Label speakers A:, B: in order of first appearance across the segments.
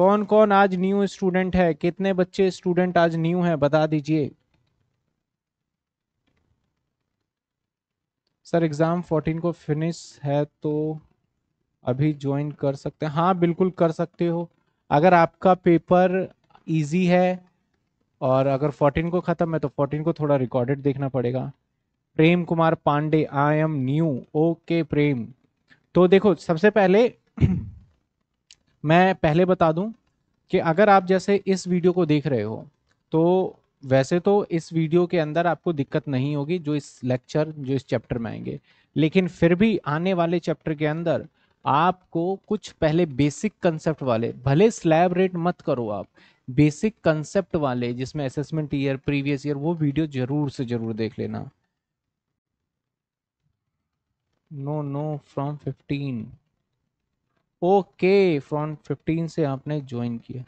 A: कौन कौन आज न्यू स्टूडेंट है कितने बच्चे स्टूडेंट आज न्यू है बता दीजिए सर एग्ज़ाम 14 को फिनिश है तो अभी ज्वाइन कर सकते हैं हाँ बिल्कुल कर सकते हो अगर आपका पेपर इजी है और अगर 14 को ख़त्म है तो 14 को थोड़ा रिकॉर्डेड देखना पड़ेगा Prem Kumar Pandey I am new okay Prem तो देखो सबसे पहले मैं पहले बता दूं कि अगर आप जैसे इस वीडियो को देख रहे हो तो वैसे तो इस वीडियो के अंदर आपको दिक्कत नहीं होगी जो इस लेक्चर जो इस चैप्टर में आएंगे लेकिन फिर भी आने वाले चैप्टर के अंदर आपको कुछ पहले बेसिक कंसेप्ट वाले भले स्लैब रेट मत करो आप बेसिक कंसेप्ट वाले जिसमें असेसमेंट ईयर प्रीवियस ईयर वो वीडियो जरूर से जरूर देख लेना no no from fifteen okay from fifteen से आपने ज्वाइन किया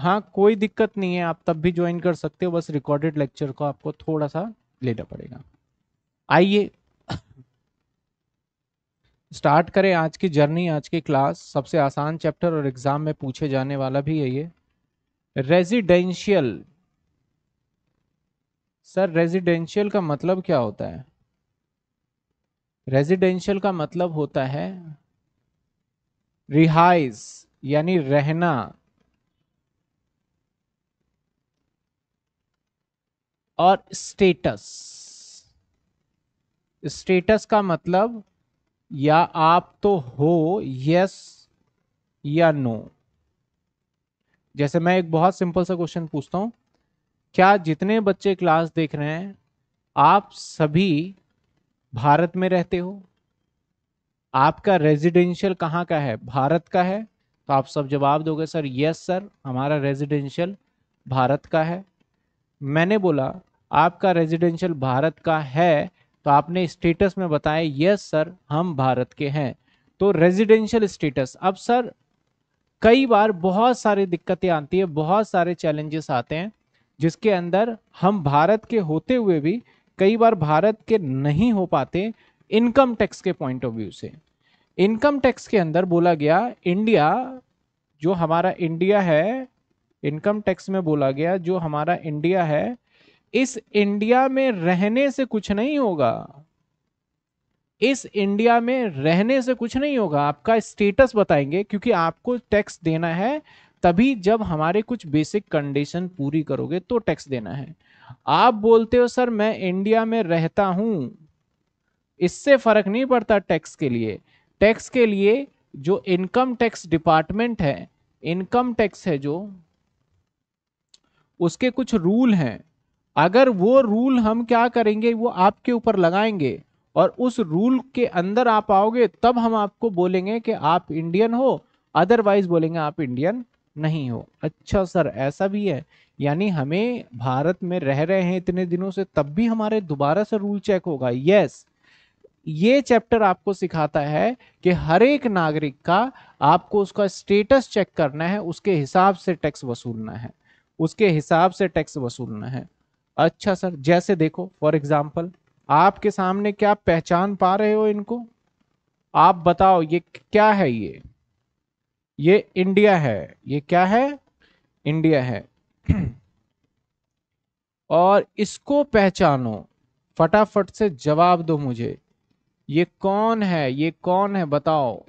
A: हाँ कोई दिक्कत नहीं है आप तब भी ज्वाइन कर सकते हो बस रिकॉर्डेड लेक्चर को आपको थोड़ा सा लेना पड़ेगा आइए स्टार्ट करें आज की जर्नी आज की क्लास सबसे आसान चैप्टर और एग्जाम में पूछे जाने वाला भी है ये रेजिडेंशियल सर रेजिडेंशियल का मतलब क्या होता है रेजिडेंशियल का मतलब होता है रिहाइज यानी रहना और स्टेटस स्टेटस का मतलब या आप तो हो यस या नो जैसे मैं एक बहुत सिंपल सा क्वेश्चन पूछता हूं क्या जितने बच्चे क्लास देख रहे हैं आप सभी भारत में रहते हो आपका रेजिडेंशियल कहाँ का है भारत का है तो आप सब जवाब दोगे सर यस सर हमारा रेजिडेंशियल भारत का है मैंने बोला आपका रेजिडेंशियल भारत का है तो आपने स्टेटस में बताया यस सर हम भारत के हैं तो रेजिडेंशियल स्टेटस अब सर कई बार बहुत सारी दिक्कतें आती है बहुत सारे चैलेंजेस आते हैं जिसके अंदर हम भारत के होते हुए भी कई बार भारत के नहीं हो पाते इनकम टैक्स के पॉइंट ऑफ व्यू से इनकम टैक्स के अंदर बोला गया इंडिया जो हमारा इंडिया है इनकम टैक्स में बोला गया जो हमारा इंडिया है इस इंडिया में रहने से कुछ नहीं होगा इस इंडिया में रहने से कुछ नहीं होगा आपका स्टेटस बताएंगे क्योंकि आपको टैक्स देना है तभी जब हमारे कुछ बेसिक कंडीशन पूरी करोगे तो टैक्स देना है आप बोलते हो सर मैं इंडिया में रहता हूं इससे फर्क नहीं पड़ता टैक्स के लिए टैक्स के लिए जो इनकम टैक्स डिपार्टमेंट है इनकम टैक्स है जो उसके कुछ रूल हैं अगर वो रूल हम क्या करेंगे वो आपके ऊपर लगाएंगे और उस रूल के अंदर आप आओगे तब हम आपको बोलेंगे कि आप इंडियन हो अदरवाइज बोलेंगे आप इंडियन नहीं हो अच्छा सर ऐसा भी है यानी हमें भारत में रह रहे हैं इतने दिनों से तब भी हमारे दोबारा से रूल चेक होगा यस ये चैप्टर आपको सिखाता है कि हर एक नागरिक का आपको उसका स्टेटस चेक करना है उसके हिसाब से टैक्स वसूलना है उसके हिसाब से टैक्स वसूलना है अच्छा सर जैसे देखो फॉर एग्जाम्पल आपके सामने क्या पहचान पा रहे हो इनको आप बताओ ये क्या है ये ये इंडिया है ये क्या है इंडिया है और इसको पहचानो फटाफट से जवाब दो मुझे ये कौन है ये कौन है बताओ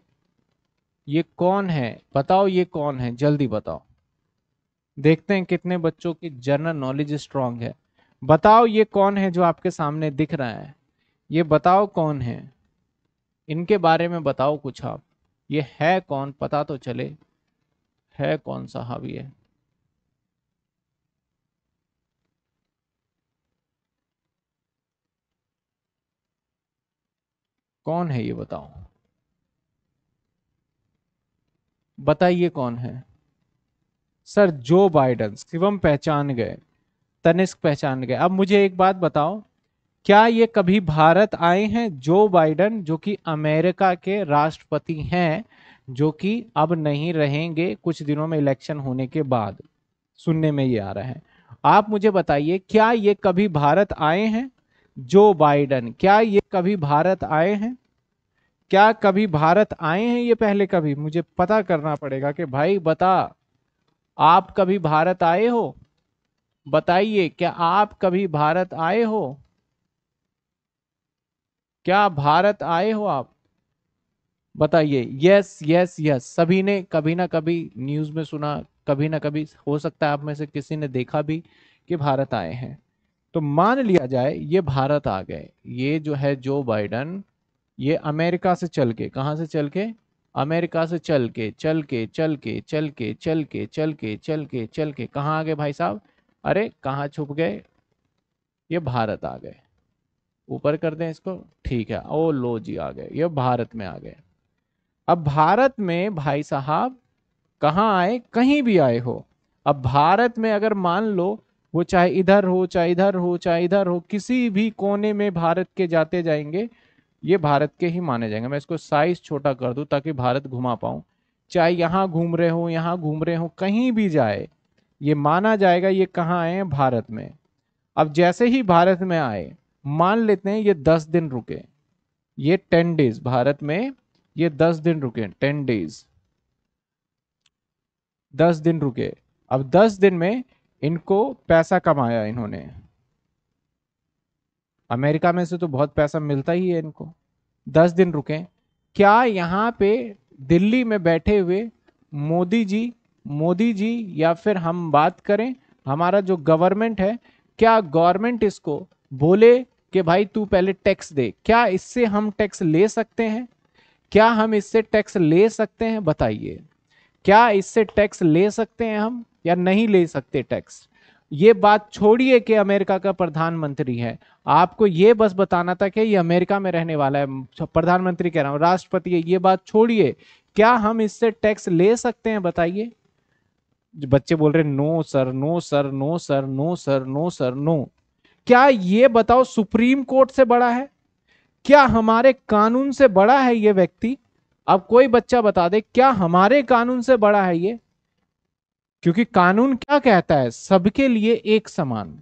A: ये कौन है बताओ ये कौन है जल्दी बताओ देखते हैं कितने बच्चों की जनरल नॉलेज स्ट्रांग है बताओ ये कौन है जो आपके सामने दिख रहा है ये बताओ कौन है इनके बारे में बताओ कुछ आप ये है कौन पता तो चले है कौन सा हावी है कौन है ये बताओ बताइए कौन है सर जो बाइडन शिवम पहचान गए तनिष्क पहचान गए अब मुझे एक बात बताओ क्या ये कभी भारत आए हैं जो बाइडन जो कि अमेरिका के राष्ट्रपति हैं जो कि अब नहीं रहेंगे कुछ दिनों में इलेक्शन होने के बाद सुनने में ये आ रहा है आप मुझे बताइए क्या ये कभी भारत आए हैं जो बाइडन क्या ये कभी भारत आए हैं क्या कभी भारत आए हैं ये पहले कभी मुझे पता करना पड़ेगा कि भाई बता आप कभी भारत आए हो बताइए क्या आप कभी भारत आए हो क्या भारत आए हो आप बताइए यस यस यस सभी ने कभी ना कभी न्यूज में सुना कभी ना कभी हो सकता है आप में से किसी ने देखा भी कि भारत आए हैं तो मान लिया जाए ये भारत आ गए ये जो है जो बाइडन ये अमेरिका से चल के कहाँ से चल के अमेरिका से चल के चल के चल के चल के चल के चल के चल के चल के कहाँ आ गए भाई साहब अरे कहाँ छुप गए ये भारत आ गए ऊपर कर दें इसको ठीक है ओ लो जी आ गए ये भारत में आ गए अब भारत में भाई साहब कहाँ आए कहीं भी आए हो अब भारत में अगर मान लो वो चाहे इधर हो चाहे इधर हो चाहे इधर हो किसी भी कोने में भारत के जाते जाएंगे ये भारत के ही माने जाएंगे मैं इसको साइज छोटा कर दूं ताकि भारत घुमा पाऊँ चाहे यहाँ घूम रहे हो यहाँ घूम रहे हो कहीं भी जाए ये माना जाएगा ये कहाँ आए भारत में अब जैसे ही भारत में आए मान लेते हैं ये दस दिन रुके ये टेन डेज भारत में ये दस दिन रुके टेन डेज दस दिन रुके अब दस दिन में इनको पैसा कमाया इन्होंने अमेरिका में से तो बहुत पैसा मिलता ही है इनको दस दिन रुके क्या यहां पे दिल्ली में बैठे हुए मोदी जी मोदी जी या फिर हम बात करें हमारा जो गवर्नमेंट है क्या गवर्नमेंट इसको बोले कि भाई तू पहले टैक्स दे क्या इससे हम टैक्स ले सकते हैं क्या हम इससे टैक्स ले सकते हैं बताइए क्या इससे टैक्स ले सकते हैं हम या नहीं ले सकते टैक्स ये बात छोड़िए कि अमेरिका का प्रधानमंत्री है आपको ये बस बताना था कि ये अमेरिका में रहने वाला है प्रधानमंत्री कह रहा हूँ राष्ट्रपति ये बात छोड़िए क्या हम इससे टैक्स ले सकते हैं बताइए बच्चे बोल रहे no sir no sir no sir no sir no sir no क्या ये बताओ सुप्रीम कोर्ट से बड़ा है क्या हमारे कानून से बड़ा है ये व्यक्ति अब कोई बच्चा बता दे क्या हमारे कानून से बड़ा है ये क्योंकि कानून क्या कहता है सबके लिए एक समान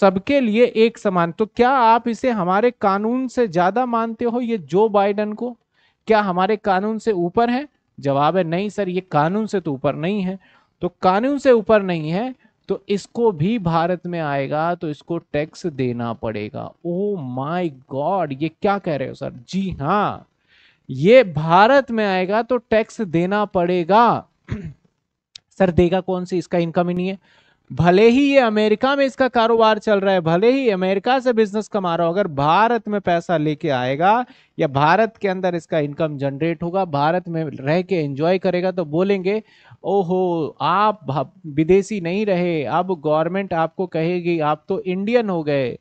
A: सबके लिए एक समान तो क्या आप इसे हमारे कानून से ज्यादा मानते हो ये जो बाइडन को क्या हमारे कानून से ऊपर है जवाब है नहीं सर ये कानून से तो ऊपर नहीं है तो कानून से ऊपर नहीं है तो इसको भी भारत में आएगा तो इसको टैक्स देना पड़ेगा ओ माय गॉड ये क्या कह रहे हो सर जी हाँ ये भारत में आएगा तो टैक्स देना पड़ेगा सर देगा कौन सी इसका इनकम ही नहीं है भले ही ये अमेरिका में इसका कारोबार चल रहा है भले ही अमेरिका से बिजनेस कमा रहा हो अगर भारत में पैसा लेके आएगा या भारत के अंदर इसका इनकम जनरेट होगा भारत में रह के एंजॉय करेगा तो बोलेंगे ओहो आप विदेशी नहीं रहे अब गवर्नमेंट आपको कहेगी आप तो इंडियन हो गए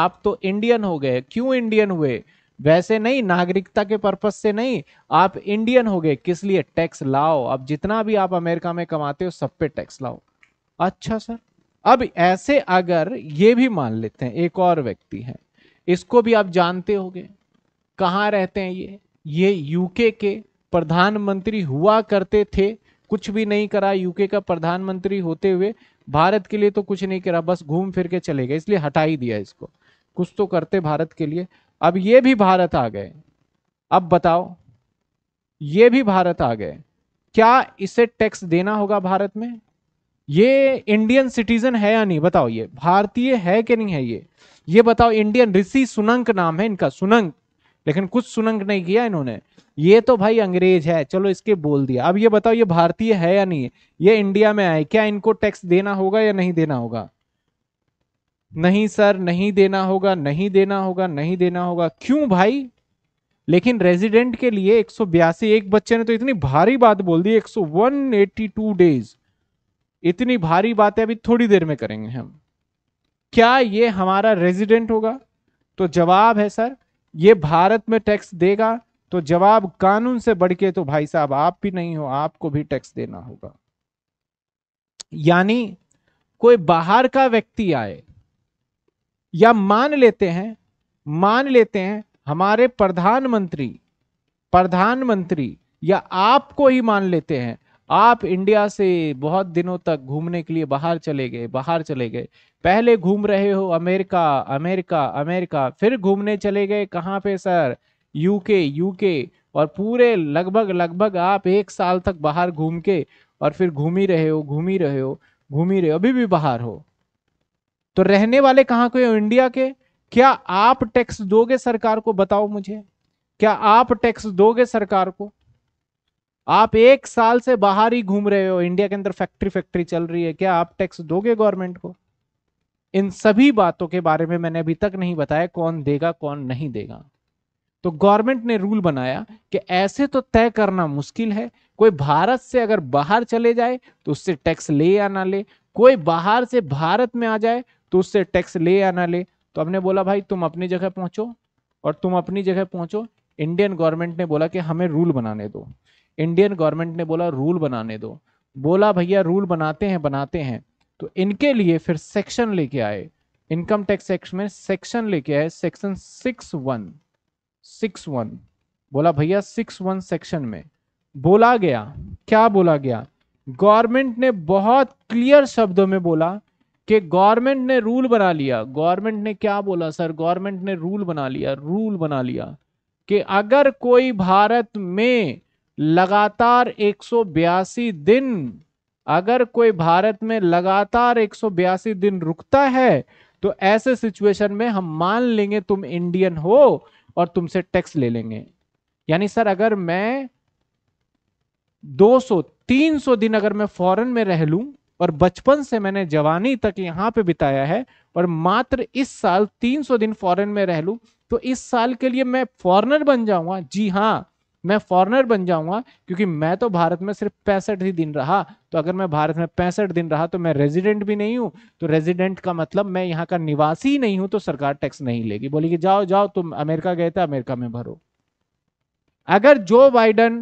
A: आप तो इंडियन हो गए क्यों इंडियन हुए वैसे नहीं नागरिकता के पर्पज से नहीं आप इंडियन हो गए किस लिए टैक्स लाओ अब जितना भी आप अमेरिका में कमाते हो सब पे टैक्स लाओ अच्छा सर अब ऐसे अगर ये भी मान लेते हैं एक और व्यक्ति है इसको भी आप जानते हो गए कहाँ रहते हैं ये ये यूके के प्रधानमंत्री हुआ करते थे कुछ भी नहीं करा यूके का प्रधानमंत्री होते हुए भारत के लिए तो कुछ नहीं करा बस घूम फिर के चले गए इसलिए हटा ही दिया इसको कुछ तो करते भारत के लिए अब ये भी भारत आ गए अब बताओ ये भी भारत आ गए क्या इसे टैक्स देना होगा भारत में ये इंडियन सिटीजन है या नहीं बताओ ये भारतीय है कि नहीं है ये ये बताओ इंडियन ऋषि सुनंक नाम है इनका सुनंक लेकिन कुछ सुनंग नहीं किया इन्होंने ये तो भाई अंग्रेज है चलो इसके बोल दिया अब ये बताओ ये भारतीय है या नहीं ये इंडिया में आए क्या इनको टैक्स देना होगा या नहीं देना होगा नहीं सर नहीं देना होगा नहीं देना होगा नहीं देना होगा क्यों भाई लेकिन रेजिडेंट के लिए एक एक बच्चे ने तो इतनी भारी बात बोल दी एक डेज इतनी भारी बातें अभी थोड़ी देर में करेंगे हम क्या ये हमारा रेजिडेंट होगा तो जवाब है सर ये भारत में टैक्स देगा तो जवाब कानून से बढ़ के तो भाई साहब आप भी नहीं हो आपको भी टैक्स देना होगा यानी कोई बाहर का व्यक्ति आए या मान लेते हैं मान लेते हैं हमारे प्रधानमंत्री प्रधानमंत्री या आपको ही मान लेते हैं आप इंडिया से बहुत दिनों तक घूमने के लिए बाहर चले गए बाहर चले गए पहले घूम रहे हो अमेरिका अमेरिका अमेरिका फिर घूमने चले गए कहाँ पे सर यूके यूके और पूरे लगभग लगभग आप एक साल तक बाहर घूम के और फिर घूम ही रहे हो घूम ही रहे हो घूम ही रहे हो अभी भी बाहर हो तो रहने वाले कहाँ के हो इंडिया के क्या आप टैक्स दोगे सरकार को बताओ मुझे क्या आप टैक्स दोगे सरकार को आप एक साल से बाहर ही घूम रहे हो इंडिया के अंदर फैक्ट्री फैक्ट्री चल रही है क्या आप टैक्स दोगे गवर्नमेंट को इन सभी बातों के बारे में मैंने अभी तक नहीं बताया कौन देगा कौन नहीं देगा तो गवर्नमेंट ने रूल बनाया कि ऐसे तो तय करना मुश्किल है कोई भारत से अगर बाहर चले जाए तो उससे टैक्स ले या ना ले कोई बाहर से भारत में आ जाए तो उससे टैक्स ले या ना ले तो हमने बोला भाई तुम अपनी जगह पहुंचो और तुम अपनी जगह पहुंचो इंडियन गवर्नमेंट ने बोला कि हमें रूल बनाने दो इंडियन गवर्नमेंट ने बोला रूल बनाने दो बोला भैया रूल बनाते हैं बनाते हैं तो इनके लिए फिर सेक्शन लेके आए इनकम टैक्स एक्ट में सेक्शन लेके आए section six one six one बोला भैया सिक्स वन सेक्शन में बोला गया क्या बोला गया गवर्नमेंट ने बहुत क्लियर शब्दों में बोला कि गवर्नमेंट ने रूल बना लिया गवर्नमेंट ने क्या बोला सर गवर्नमेंट ने रूल बना लिया रूल बना लिया कि अगर कोई भारत में लगातार एक दिन अगर कोई भारत में लगातार एक दिन रुकता है तो ऐसे सिचुएशन में हम मान लेंगे तुम इंडियन हो और तुमसे टैक्स ले लेंगे यानी सर अगर मैं 200 300 दिन अगर मैं फॉरेन में रह लूं और बचपन से मैंने जवानी तक यहां पे बिताया है और मात्र इस साल 300 दिन फॉरेन में रह लूं तो इस साल के लिए मैं फॉरेनर बन जाऊंगा जी हाँ मैं फॉरनर बन जाऊंगा क्योंकि मैं तो भारत में सिर्फ पैंसठ ही दिन रहा तो अगर मैं भारत में पैंसठ दिन रहा तो मैं रेजिडेंट भी नहीं हूं तो रेजिडेंट का मतलब मैं यहाँ का निवासी ही नहीं हूं तो सरकार टैक्स नहीं लेगी बोली कि जाओ जाओ तुम अमेरिका गए थे अमेरिका में भरो अगर जो बाइडन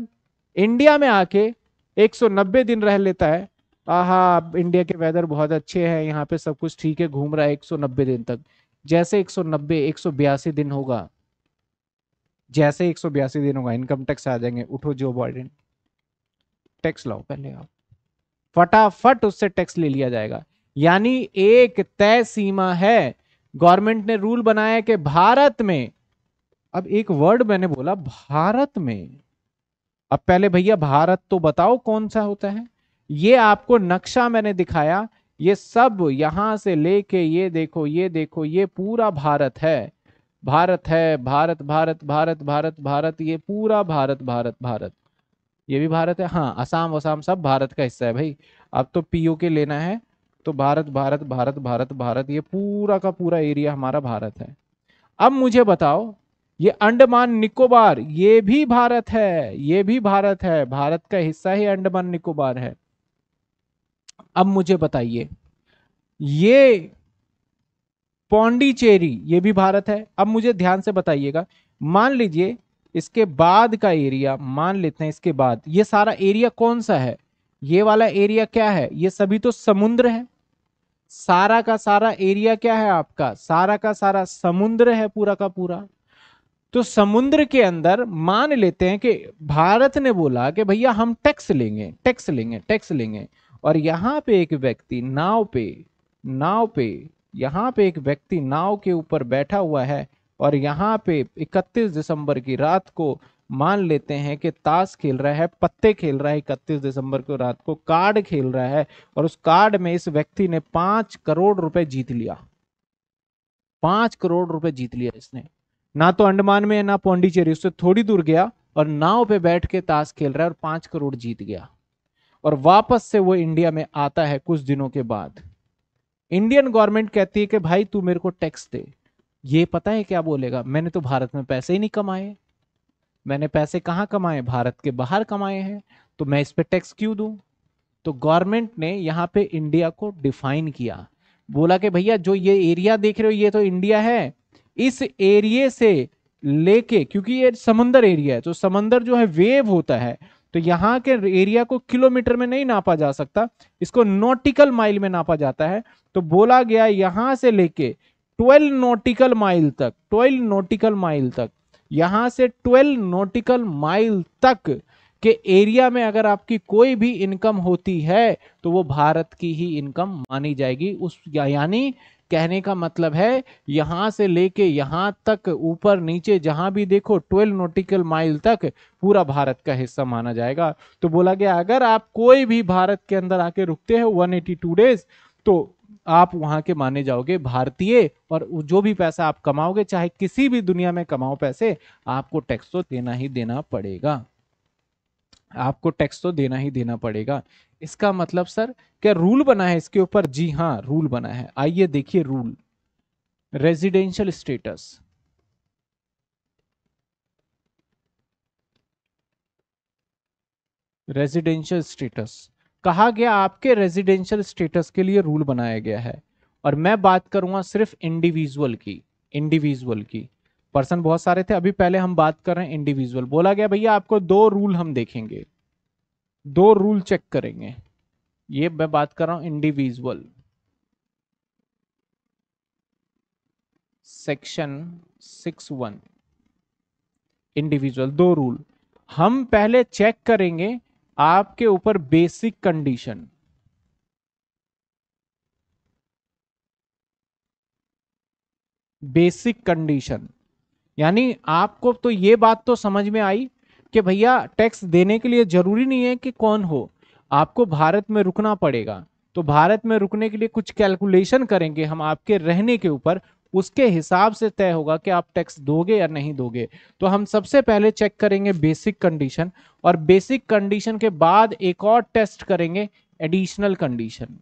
A: इंडिया में आके एक दिन रह लेता है आहा इंडिया के वेदर बहुत अच्छे हैं यहाँ पे सब कुछ ठीक है घूम रहा है एक दिन तक जैसे एक सौ दिन होगा जैसे एक सौ बयासी दिन होगा इनकम टैक्स आ जाएंगे उठो जो बाइडेन टैक्स लाओ पहले आप फटाफट उससे टैक्स ले लिया जाएगा यानी एक तय सीमा है गवर्नमेंट ने रूल बनाया कि भारत में अब एक वर्ड मैंने बोला भारत में अब पहले भैया भारत तो बताओ कौन सा होता है ये आपको नक्शा मैंने दिखाया ये सब यहां से लेके ये देखो ये देखो ये पूरा भारत है भारत है भारत भारत भारत भारत भारत ये पूरा भारत भारत भारत ये भी भारत है हाँ असम वसाम सब भारत का हिस्सा है भाई अब तो पीओ के लेना है तो भारत भारत भारत भारत भारत ये पूरा का पूरा एरिया हमारा भारत है अब मुझे बताओ ये अंडमान निकोबार ये भी भारत है ये भी भारत है भारत का हिस्सा ही अंडमान निकोबार है अब मुझे बताइए ये पौंडीचेरी ये भी भारत है अब मुझे ध्यान से बताइएगा मान लीजिए इसके बाद का एरिया मान लेते हैं इसके बाद ये सारा एरिया कौन सा है ये वाला एरिया क्या है ये सभी तो समुद्र है सारा का सारा एरिया क्या है आपका सारा का सारा समुद्र है पूरा का पूरा तो समुद्र के अंदर मान लेते हैं कि भारत ने बोला कि भैया हम टैक्स लेंगे टैक्स लेंगे टैक्स लेंगे और यहाँ पे एक व्यक्ति नाव पे नाव पे यहाँ पे एक व्यक्ति नाव के ऊपर बैठा हुआ है और यहाँ पे 31 दिसंबर की रात को मान लेते हैं कि ताश खेल रहा है पत्ते खेल रहा है इकतीस दिसंबर को रात को कार्ड खेल रहा है और उस कार्ड में इस व्यक्ति ने पांच करोड़ रुपए जीत लिया पांच करोड़ रुपए जीत लिया इसने ना तो अंडमान में ना पौंडीचेरी उससे थोड़ी दूर गया और नाव पे बैठ के ताश खेल रहा है और पांच करोड़ जीत गया और वापस से वो इंडिया में आता है कुछ दिनों के बाद इंडियन गवर्नमेंट कहती है कि भाई तू मेरे को टैक्स दे ये पता है क्या बोलेगा मैंने तो भारत में पैसे ही नहीं कमाए मैंने पैसे कहाँ कमाए भारत के बाहर कमाए हैं तो मैं इस पर टैक्स क्यों दूँ तो गवर्नमेंट ने यहाँ पे इंडिया को डिफाइन किया बोला कि भैया जो ये एरिया देख रहे हो ये तो इंडिया है इस एरिए से लेके क्योंकि ये समंदर एरिया है तो समंदर जो है वेव होता है तो यहाँ के एरिया को किलोमीटर में नहीं नापा जा सकता इसको नोटिकल माइल में नापा जाता है तो बोला गया यहां से लेके 12 नोटिकल माइल तक 12 नोटिकल माइल तक यहां से 12 नोटिकल माइल तक के एरिया में अगर आपकी कोई भी इनकम होती है तो वो भारत की ही इनकम मानी जाएगी उस यानी कहने का मतलब है यहां से लेके यहाँ तक ऊपर नीचे जहां भी देखो 12 नोटिकल माइल तक पूरा भारत का हिस्सा माना जाएगा तो बोला गया अगर आप कोई भी भारत के अंदर आके रुकते हो 182 डेज तो आप वहां के माने जाओगे भारतीय और जो भी पैसा आप कमाओगे चाहे किसी भी दुनिया में कमाओ पैसे आपको टैक्स तो देना ही देना पड़ेगा आपको टैक्स तो देना ही देना पड़ेगा इसका मतलब सर क्या रूल बना है इसके ऊपर जी हाँ रूल बना है आइए देखिए rule residential status residential status कहा गया आपके रेजिडेंशियल स्टेटस के लिए रूल बनाया गया है और मैं बात करूंगा सिर्फ इंडिविजुअल की इंडिविजुअल की पर्सन बहुत सारे थे अभी पहले हम बात कर रहे हैं इंडिविजुअल बोला गया भैया आपको दो रूल हम देखेंगे दो रूल चेक करेंगे ये मैं बात कर रहा हूं individual section six one individual दो रूल हम पहले चेक करेंगे आपके ऊपर बेसिक कंडीशन बेसिक कंडीशन यानी आपको तो ये बात तो समझ में आई कि भैया टैक्स देने के लिए ज़रूरी नहीं है कि कौन हो आपको भारत में रुकना पड़ेगा तो भारत में रुकने के लिए कुछ कैलकुलेशन करेंगे हम आपके रहने के ऊपर उसके हिसाब से तय होगा कि आप टैक्स दोगे या नहीं दोगे तो हम सबसे पहले चेक करेंगे बेसिक कंडीशन और बेसिक कंडीशन के बाद एक और टेस्ट करेंगे एडिशनल कंडीशन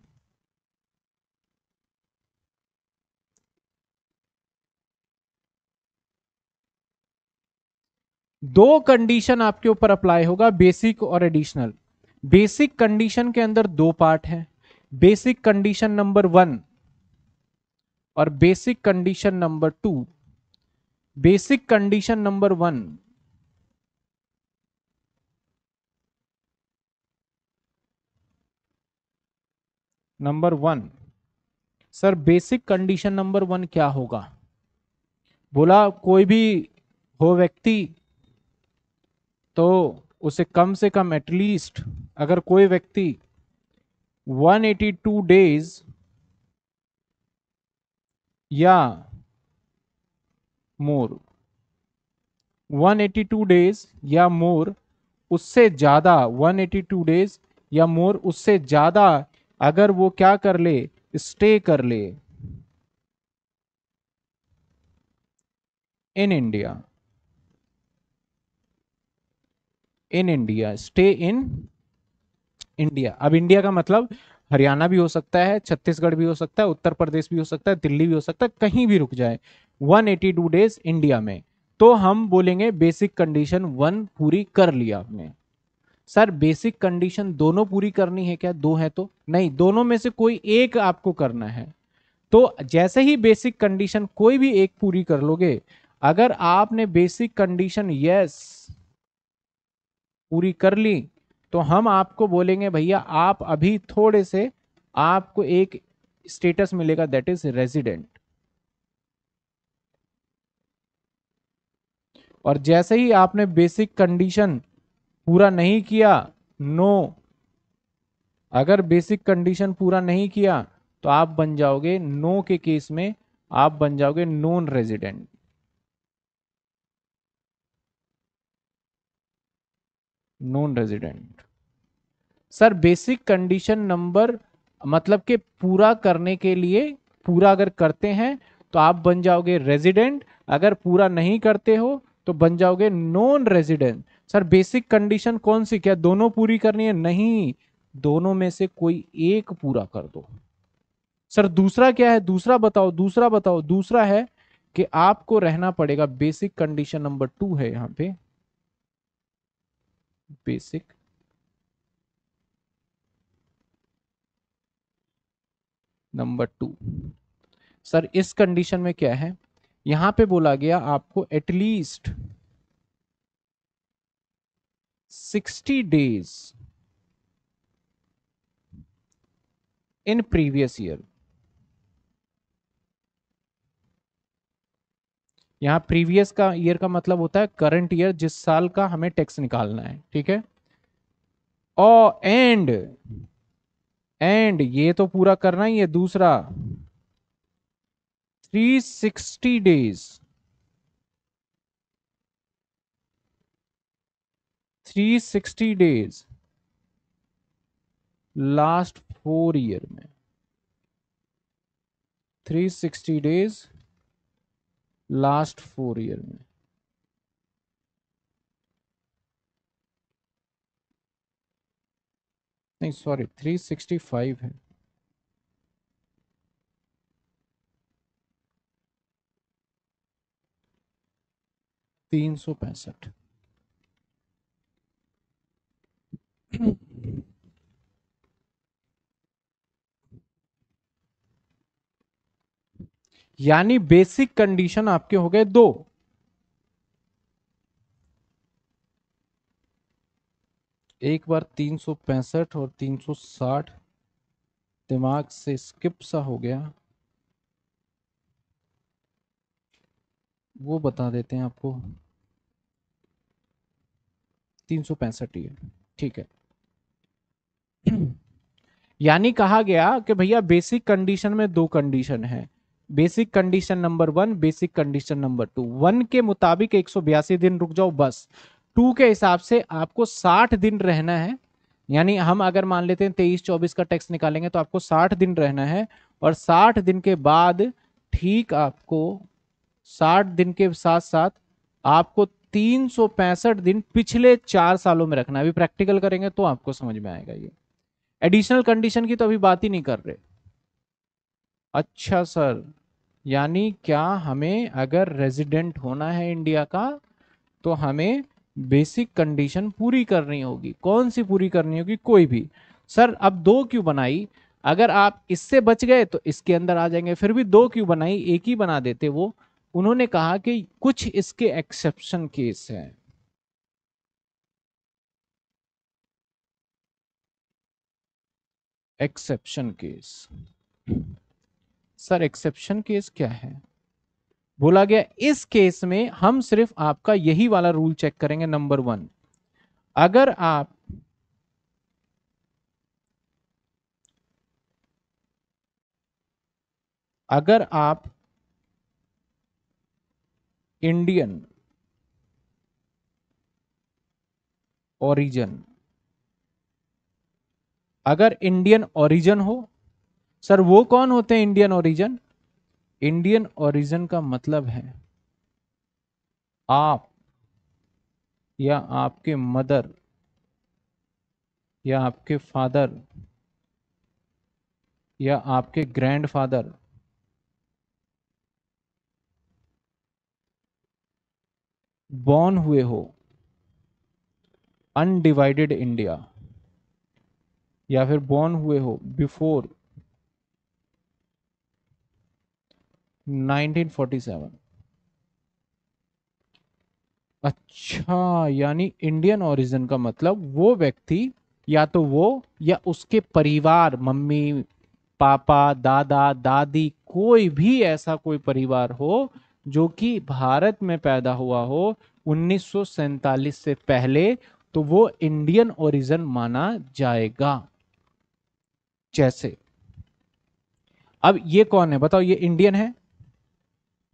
A: दो कंडीशन आपके ऊपर अप्लाई होगा बेसिक और एडिशनल बेसिक कंडीशन के अंदर दो पार्ट है बेसिक कंडीशन नंबर वन और basic condition number two basic condition number one number one sir basic condition number one क्या होगा बोला कोई भी हो व्यक्ति तो उसे कम से कम एटलीस्ट अगर कोई व्यक्ति 182 डेज या मोर 182 डेज या मोर उससे ज़्यादा 182 डेज या मोर उससे ज़्यादा अगर वो क्या कर ले स्टे कर ले in India in India stay in India अब इंडिया का मतलब हरियाणा भी हो सकता है छत्तीसगढ़ भी हो सकता है उत्तर प्रदेश भी हो सकता है दिल्ली भी हो सकता है कहीं भी रुक जाए 182 डेज इंडिया में तो हम बोलेंगे बेसिक कंडीशन वन पूरी कर लिया आपने सर बेसिक कंडीशन दोनों पूरी करनी है क्या दो है तो नहीं दोनों में से कोई एक आपको करना है तो जैसे ही बेसिक कंडीशन कोई भी एक पूरी कर लोगे अगर आपने बेसिक कंडीशन यस पूरी कर ली तो हम आपको बोलेंगे भैया आप अभी थोड़े से आपको एक स्टेटस मिलेगा दैट इज रेजिडेंट और जैसे ही आपने बेसिक कंडीशन पूरा नहीं किया नो अगर बेसिक कंडीशन पूरा नहीं किया तो आप बन जाओगे नो के केस में आप बन जाओगे non resident non resident sir basic condition number मतलब के पूरा करने के लिए पूरा अगर करते हैं तो आप बन जाओगे रेजिडेंट अगर पूरा नहीं करते हो तो बन जाओगे non resident sir basic condition कौन सी क्या दोनों पूरी करनी है नहीं दोनों में से कोई एक पूरा कर दो सर दूसरा क्या है दूसरा बताओ दूसरा बताओ दूसरा है कि आपको रहना पड़ेगा बेसिक कंडीशन नंबर टू है यहां पे basic नंबर टू सर इस कंडीशन में क्या है यहां पे बोला गया आपको at least 60 days in previous year यहाँ प्रीवियस का ईयर का मतलब होता है करंट ईयर जिस साल का हमें टैक्स निकालना है ठीक है और एंड एंड ये तो पूरा करना ही है दूसरा 360 days 360 days last four year में 360 डेज लास्ट फोर ईयर में नहीं सॉरी थ्री सिक्सटी फाइव है तीन सौ पैंसठ यानी बेसिक कंडीशन आपके हो गए दो एक बार तीन सौ पैंसठ और तीन सौ साठ दिमाग से स्किप सा हो गया वो बता देते हैं आपको तीन सौ पैंसठ ही है ठीक है यानी कहा गया कि भैया बेसिक कंडीशन में दो कंडीशन है basic condition number one basic condition number two one के मुताबिक एक दिन रुक जाओ बस टू के हिसाब से आपको साठ दिन रहना है यानी हम अगर मान लेते हैं तेईस चौबीस का टैक्स निकालेंगे तो आपको साठ दिन रहना है और साठ दिन के बाद ठीक आपको साठ दिन के साथ साथ आपको तीन दिन पिछले चार सालों में रखना है अभी प्रैक्टिकल करेंगे तो आपको समझ में आएगा ये एडिशनल कंडीशन की तो अभी बात ही नहीं कर रहे अच्छा सर यानी क्या हमें अगर रेजिडेंट होना है इंडिया का तो हमें बेसिक कंडीशन पूरी करनी होगी कौन सी पूरी करनी होगी कोई भी सर अब दो क्यों बनाई अगर आप इससे बच गए तो इसके अंदर आ जाएंगे फिर भी दो क्यों बनाई एक ही बना देते वो उन्होंने कहा कि कुछ इसके एक्सेप्शन केस हैं exception case sir exception case क्या है बोला गया इस केस में हम सिर्फ आपका यही वाला रूल चेक करेंगे नंबर वन अगर आप अगर आप इंडियन ओरिजन अगर इंडियन ओरिजन हो सर वो कौन होते हैं इंडियन ओरिजन इंडियन ओरिजन का मतलब है आप या आपके मदर या आपके फादर या आपके ग्रैंडफादर बॉर्न हुए हो अनडिवाइडेड इंडिया या फिर बॉर्न हुए हो बिफोर 1947 अच्छा यानी इंडियन ओरिजिन का मतलब वो व्यक्ति या तो वो या उसके परिवार मम्मी पापा दादा दादी कोई भी ऐसा कोई परिवार हो जो कि भारत में पैदा हुआ हो उन्नीस से पहले तो वो इंडियन ओरिजिन माना जाएगा जैसे अब ये कौन है बताओ ये इंडियन है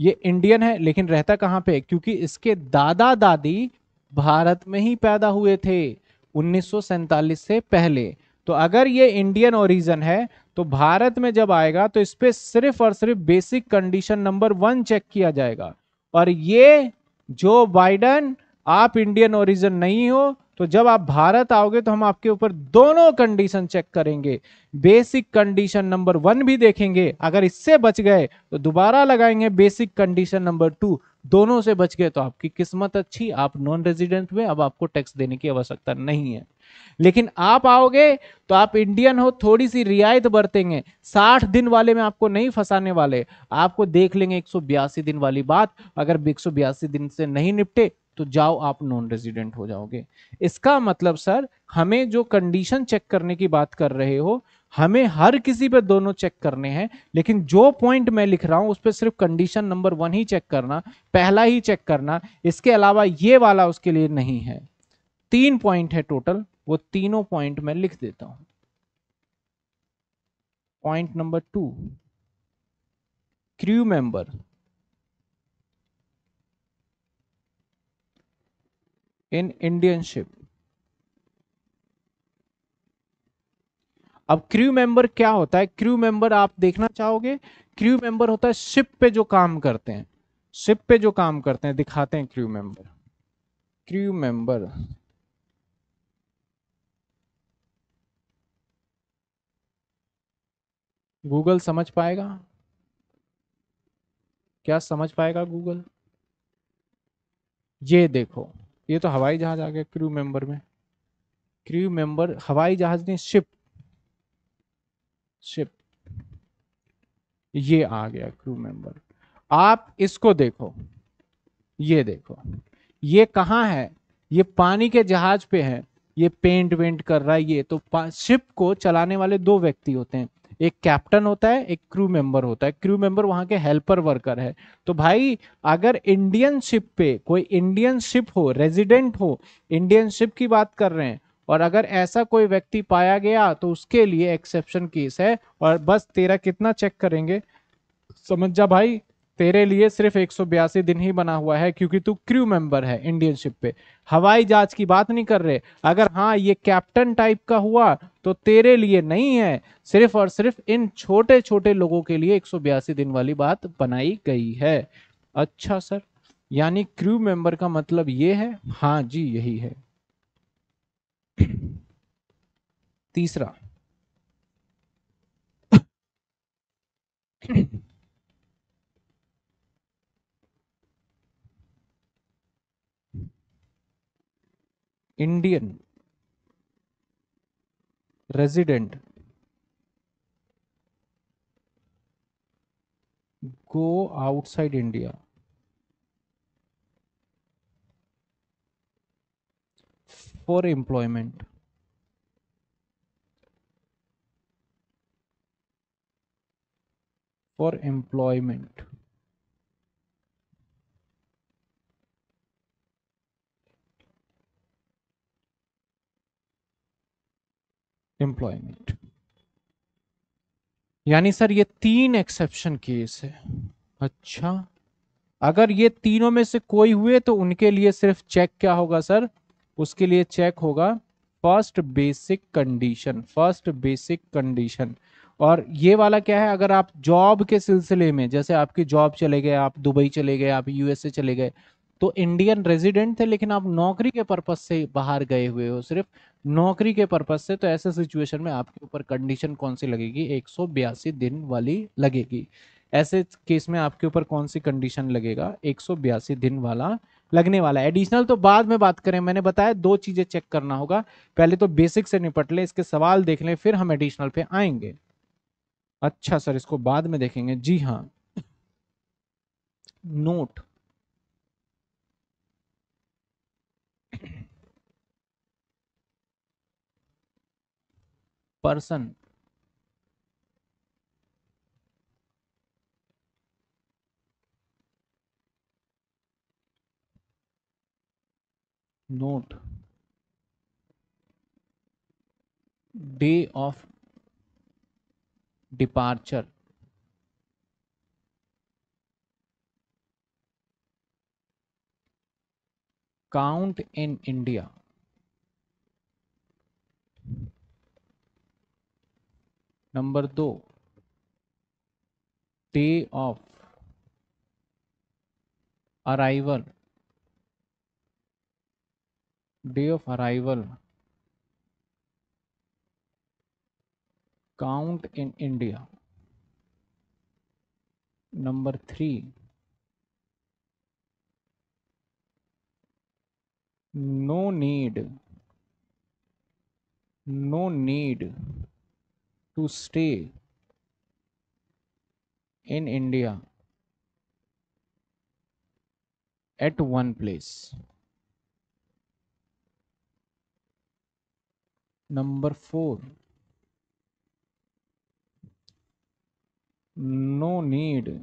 A: ये इंडियन है लेकिन रहता कहाँ पे क्योंकि इसके दादा दादी भारत में ही पैदा हुए थे उन्नीस से पहले तो अगर ये इंडियन ओरिजन है तो भारत में जब आएगा तो इस पर सिर्फ और सिर्फ basic condition number one check किया जाएगा और ये जो बाइडन आप इंडियन ओरिजन नहीं हो तो जब आप भारत आओगे तो हम आपके ऊपर दोनों कंडीशन चेक करेंगे बेसिक कंडीशन नंबर वन भी देखेंगे अगर इससे बच गए तो दोबारा लगाएंगे बेसिक कंडीशन नंबर टू दोनों से बच गए तो आपकी किस्मत अच्छी आप नॉन रेजिडेंट में अब आपको टैक्स देने की आवश्यकता नहीं है लेकिन आप आओगे तो आप इंडियन हो थोड़ी सी रियायत बरतेंगे साठ दिन वाले में आपको नहीं फंसाने वाले आपको देख लेंगे एक दिन वाली बात अगर एक दिन से नहीं निपटे तो जाओ आप नॉन रेजिडेंट हो जाओगे इसका मतलब सर हमें जो कंडीशन चेक करने की बात कर रहे हो हमें हर किसी पर दोनों चेक करने हैं लेकिन जो पॉइंट मैं लिख रहा हूं उस पर सिर्फ कंडीशन नंबर वन ही चेक करना पहला ही चेक करना इसके अलावा ये वाला उसके लिए नहीं है तीन पॉइंट है टोटल वो तीनों पॉइंट मैं लिख देता हूं point number two crew member in Indian ship अब क्रू मेंबर क्या होता है क्रू मेंबर आप देखना चाहोगे क्रू मेंबर होता है शिप पे जो काम करते हैं शिप पे जो काम करते हैं दिखाते हैं crew member crew member Google समझ पाएगा क्या समझ पाएगा गूगल ये देखो ये तो हवाई जहाज आ गया क्रू मेंबर में क्रू मेंबर हवाई जहाज ने शिप शिप ये आ गया क्रू मेंबर आप इसको देखो ये देखो ये कहाँ है ये पानी के जहाज पे है ये पेंट वेंट कर रहा है ये तो शिप को चलाने वाले दो व्यक्ति होते हैं एक कैप्टन होता है एक क्रू मेंबर होता है क्रू मेंबर वहाँ के हेल्पर वर्कर है तो भाई अगर इंडियन शिप पे कोई इंडियन शिप हो रेजिडेंट हो इंडियन शिप की बात कर रहे हैं और अगर ऐसा कोई व्यक्ति पाया गया तो उसके लिए एक्सेप्शन केस है और बस तेरा कितना चेक करेंगे समझ जा भाई तेरे लिए सिर्फ एक दिन ही बना हुआ है क्योंकि तू क्रू मेंबर है इंडियन शिप पे हवाई जहाज की बात नहीं कर रहे अगर हाँ ये कैप्टन टाइप का हुआ तो तेरे लिए नहीं है सिर्फ और सिर्फ इन छोटे छोटे लोगों के लिए एक दिन वाली बात बनाई गई है अच्छा सर यानी क्रू मेंबर का मतलब ये है हाँ जी यही है तीसरा Indian resident go outside India for employment. For employment. Employment यानी सर ये तीन एक्सेप्शन केस है अच्छा अगर ये तीनों में से कोई हुए तो उनके लिए सिर्फ चेक क्या होगा सर उसके लिए चेक होगा first basic condition first basic condition और ये वाला क्या है अगर आप जॉब के सिलसिले में जैसे आपकी जॉब चले गए आप दुबई चले गए आप यूएसए चले गए तो इंडियन रेजिडेंट थे लेकिन आप नौकरी के पर्पज से बाहर गए हुए हो सिर्फ नौकरी के पर्पज से तो ऐसे सिचुएशन में आपके ऊपर कंडीशन कौन सी लगेगी एक दिन वाली लगेगी ऐसे केस में आपके ऊपर कौन सी कंडीशन लगेगा एक दिन वाला लगने वाला एडिशनल तो बाद में बात करें मैंने बताया दो चीजें चेक करना होगा पहले तो बेसिक से निपट लें इसके सवाल देख लें फिर हम एडिशनल पे आएंगे अच्छा सर इसको बाद में देखेंगे जी हाँ note person note day of departure count in india number दो day of arrival day of arrival count in India number three no need no need to stay in India at one place. Number four, no need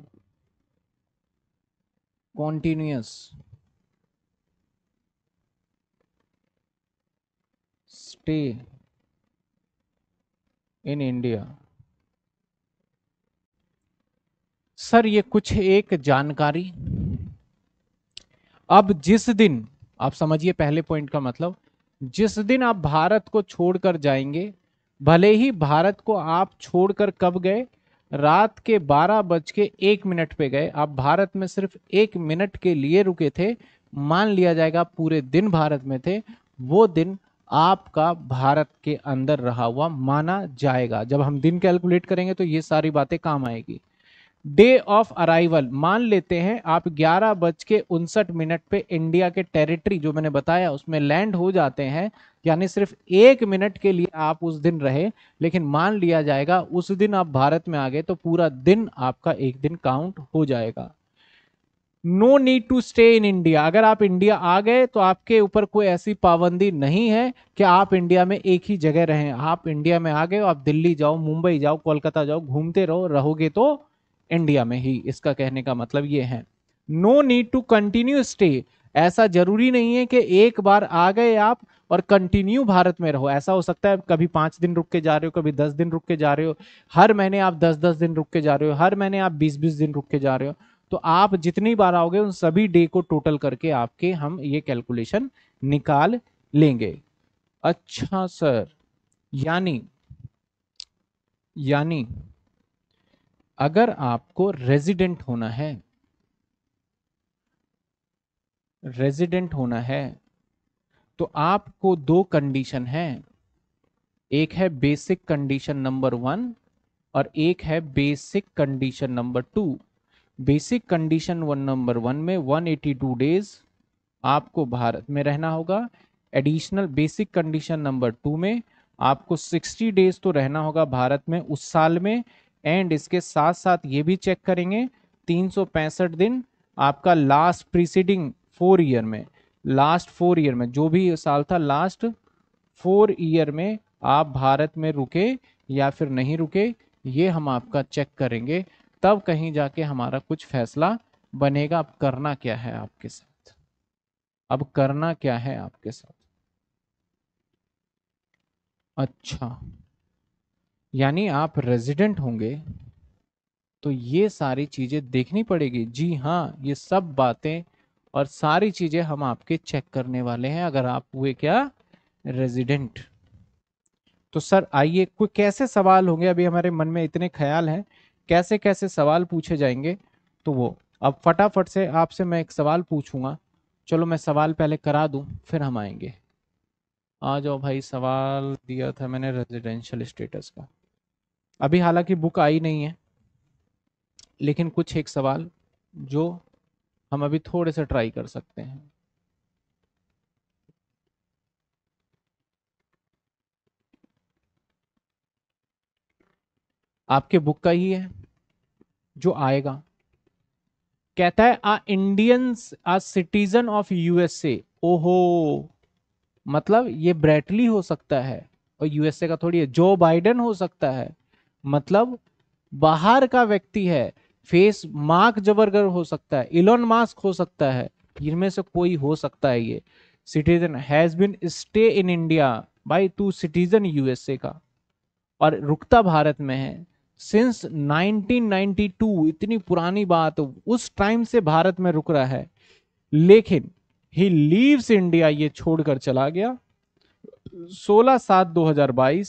A: continuous stay in India sir ये कुछ एक जानकारी अब जिस दिन आप समझिए पहले पॉइंट का मतलब जिस दिन आप भारत को छोड़कर जाएंगे भले ही भारत को आप छोड़कर कब गए रात के बारह बज के एक मिनट पे गए आप भारत में सिर्फ एक मिनट के लिए रुके थे मान लिया जाएगा पूरे दिन भारत में थे वो दिन आपका भारत के अंदर रहा हुआ माना जाएगा जब हम दिन कैलकुलेट करेंगे तो ये सारी बातें काम आएगी डे ऑफ अराइवल मान लेते हैं आप ग्यारह बज के उनसठ मिनट पे इंडिया के टेरिटरी जो मैंने बताया उसमें लैंड हो जाते हैं यानी सिर्फ एक मिनट के लिए आप उस दिन रहे लेकिन मान लिया जाएगा उस दिन आप भारत में आ गए तो पूरा दिन आपका एक दिन काउंट हो जाएगा no need to stay in India अगर आप इंडिया आ गए तो आपके ऊपर कोई ऐसी पाबंदी नहीं है कि आप इंडिया में एक ही जगह रहें आप इंडिया में आ गए आप दिल्ली जाओ मुंबई जाओ कोलकाता जाओ घूमते रहो रहोगे तो इंडिया में ही इसका कहने का मतलब ये है no need to continue stay ऐसा जरूरी नहीं है कि एक बार आ गए आप और कंटिन्यू भारत में रहो ऐसा हो सकता है कभी पाँच दिन रुक के जा रहे हो कभी दस दिन रुक के जा रहे हो हर महीने आप दस दस दिन रुक के जा रहे हो हर महीने आप बीस बीस दिन रुक के जा रहे हो तो आप जितनी बार आओगे उन सभी डे को टोटल करके आपके हम ये कैलकुलेशन निकाल लेंगे अच्छा सर यानी यानी अगर आपको रेजिडेंट होना है रेजिडेंट होना है तो आपको दो कंडीशन है एक है बेसिक कंडीशन नंबर वन और एक है basic condition number two basic condition one number one में 182 डेज आपको भारत में रहना होगा additional basic condition number two में आपको 60 डेज तो रहना होगा भारत में उस साल में एंड इसके साथ साथ ये भी चेक करेंगे 365 दिन आपका लास्ट प्रीसीडिंग फोर ईयर में लास्ट फोर ईयर में जो भी साल था लास्ट फोर ईयर में आप भारत में रुके या फिर नहीं रुके ये हम आपका चेक करेंगे तब कहीं जाके हमारा कुछ फैसला बनेगा अब करना क्या है आपके साथ अब करना क्या है आपके साथ अच्छा यानी आप रेजिडेंट होंगे तो ये सारी चीज़ें देखनी पड़ेगी जी हाँ ये सब बातें और सारी चीज़ें हम आपके चेक करने वाले हैं अगर आप हुए क्या रेजिडेंट तो सर आइए कोई कैसे सवाल होंगे अभी हमारे मन में इतने ख्याल हैं कैसे कैसे सवाल पूछे जाएंगे तो वो अब फटाफट से आपसे मैं एक सवाल पूछूंगा चलो मैं सवाल पहले करा दूं फिर हम आएंगे आ जाओ भाई सवाल दिया था मैंने रेजिडेंशियल स्टेटस का अभी हालांकि बुक आई नहीं है लेकिन कुछ एक सवाल जो हम अभी थोड़े से ट्राई कर सकते हैं आपके बुक का ही है जो आएगा कहता है a Indians a citizen of USA ओहो मतलब ये ब्रैटली हो सकता है और यूएसए का थोड़ी है जो बाइडन हो सकता है मतलब बाहर का व्यक्ति है फेस मार्क जबरगर हो सकता है इलोन मास्क हो सकता है इनमें से कोई हो सकता है ये citizen has been stay in India भाई तू सिटीजन यूएसए का और रुकता भारत में है सिंस 1992 इतनी पुरानी बात उस टाइम से भारत में रुक रहा है लेकिन ही लीव्स इंडिया ये छोड़कर चला गया 16 सात 2022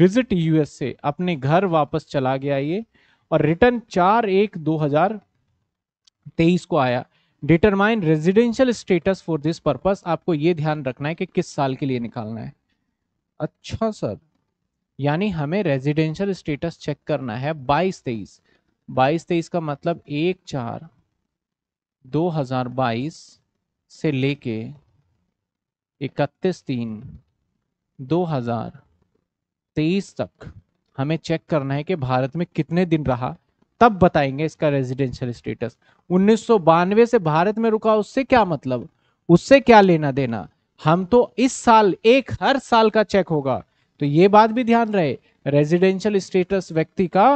A: विजिट यूएसए अपने घर वापस चला गया ये और रिटर्न चार एक 2023 को आया determine residential status for this purpose आपको ये ध्यान रखना है कि किस साल के लिए निकालना है अच्छा सर यानी हमें रेजिडेंशियल स्टेटस चेक करना है बाईस तेईस बाईस तेईस का मतलब एक चार दो हजार बाईस से लेके इकतीस तीन दो हजार तेईस तक हमें चेक करना है कि भारत में कितने दिन रहा तब बताएंगे इसका रेजिडेंशियल स्टेटस उन्नीस से भारत में रुका उससे क्या मतलब उससे क्या लेना देना हम तो इस साल एक हर साल का चेक होगा तो ये बात भी ध्यान रहे रेजिडेंशियल स्टेटस व्यक्ति का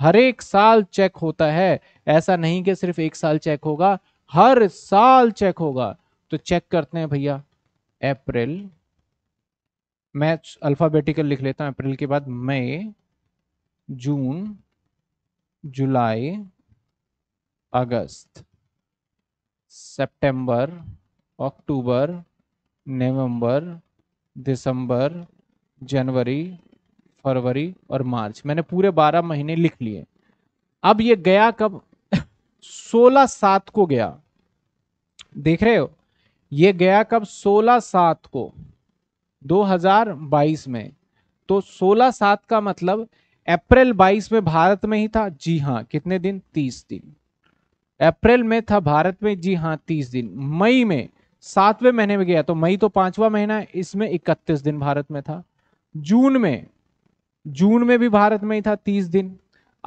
A: हर एक साल चेक होता है ऐसा नहीं कि सिर्फ एक साल चेक होगा हर साल चेक होगा तो चेक करते हैं भैया अप्रैल मैं अल्फाबेटिकल लिख लेता हूं अप्रैल के बाद मई जून जुलाई अगस्त सितंबर अक्टूबर नवंबर दिसंबर जनवरी फरवरी और मार्च मैंने पूरे बारह महीने लिख लिए अब ये गया कब सोलह सात को गया देख रहे हो ये गया कब सोलह सात को 2022 में तो सोलह सात का मतलब अप्रैल 22 में भारत में ही था जी हाँ कितने दिन 30 दिन अप्रैल में था भारत में जी हाँ 30 दिन मई में सातवें महीने में गया तो मई तो पांचवा महीना है इसमें 31 दिन भारत में था जून में जून में भी भारत में ही था तीस दिन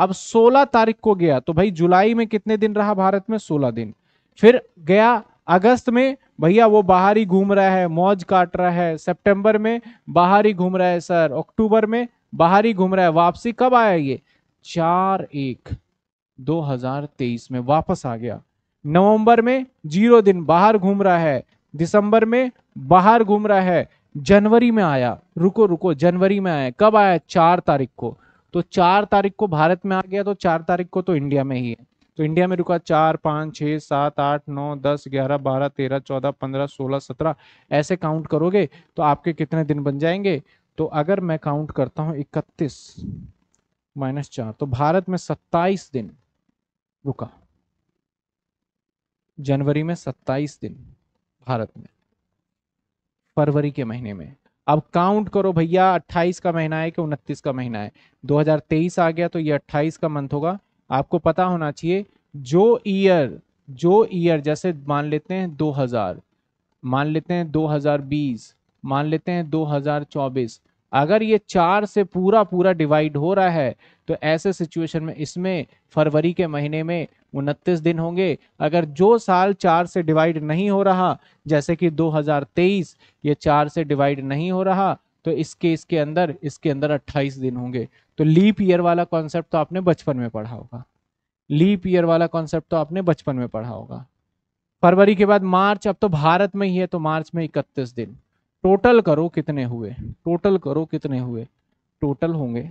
A: अब 16 तारीख को गया तो भाई जुलाई में कितने दिन रहा भारत में 16 दिन फिर गया अगस्त में भैया वो बाहर ही घूम रहा है मौज काट रहा है सितंबर में बाहर ही घूम रहा है सर अक्टूबर में बाहर ही घूम रहा है वापसी कब आया ये चार एक 2023 में वापस आ गया नवंबर में जीरो दिन बाहर घूम रहा है दिसंबर में बाहर घूम रहा है जनवरी में आया रुको रुको जनवरी में आया कब आया चार तारीख को तो चार तारीख को भारत में आ गया तो चार तारीख को तो इंडिया में ही है तो इंडिया में रुका चार पाँच छः सात आठ नौ दस ग्यारह बारह तेरह चौदह पंद्रह सोलह सत्रह ऐसे काउंट करोगे तो आपके कितने दिन बन जाएंगे तो अगर मैं काउंट करता हूँ इकतीस माइनस चार तो भारत में सत्ताईस दिन रुका जनवरी में सत्ताईस दिन भारत में फरवरी के महीने में अब काउंट करो भैया 28 का महीना है कि उनतीस का महीना है 2023 आ गया तो ये 28 का मंथ होगा आपको पता होना चाहिए जो ईयर जो ईयर जैसे मान लेते हैं 2000 मान लेते हैं 2020 मान लेते हैं 2024 अगर ये चार से पूरा पूरा डिवाइड हो रहा है तो ऐसे सिचुएशन में इसमें फरवरी के महीने में उनतीस दिन होंगे अगर जो साल चार से डिवाइड नहीं हो रहा जैसे कि 2023 ये चार से डिवाइड नहीं हो रहा तो इसके इसके अंदर इसके अंदर 28 दिन होंगे तो लीप ईयर वाला कॉन्सेप्ट तो आपने बचपन में पढ़ा होगा लीप ईयर वाला कॉन्सेप्ट तो आपने बचपन में पढ़ा होगा फरवरी के बाद मार्च अब तो भारत में ही है तो मार्च में इकतीस दिन टोटल करो कितने हुए टोटल करो कितने हुए टोटल होंगे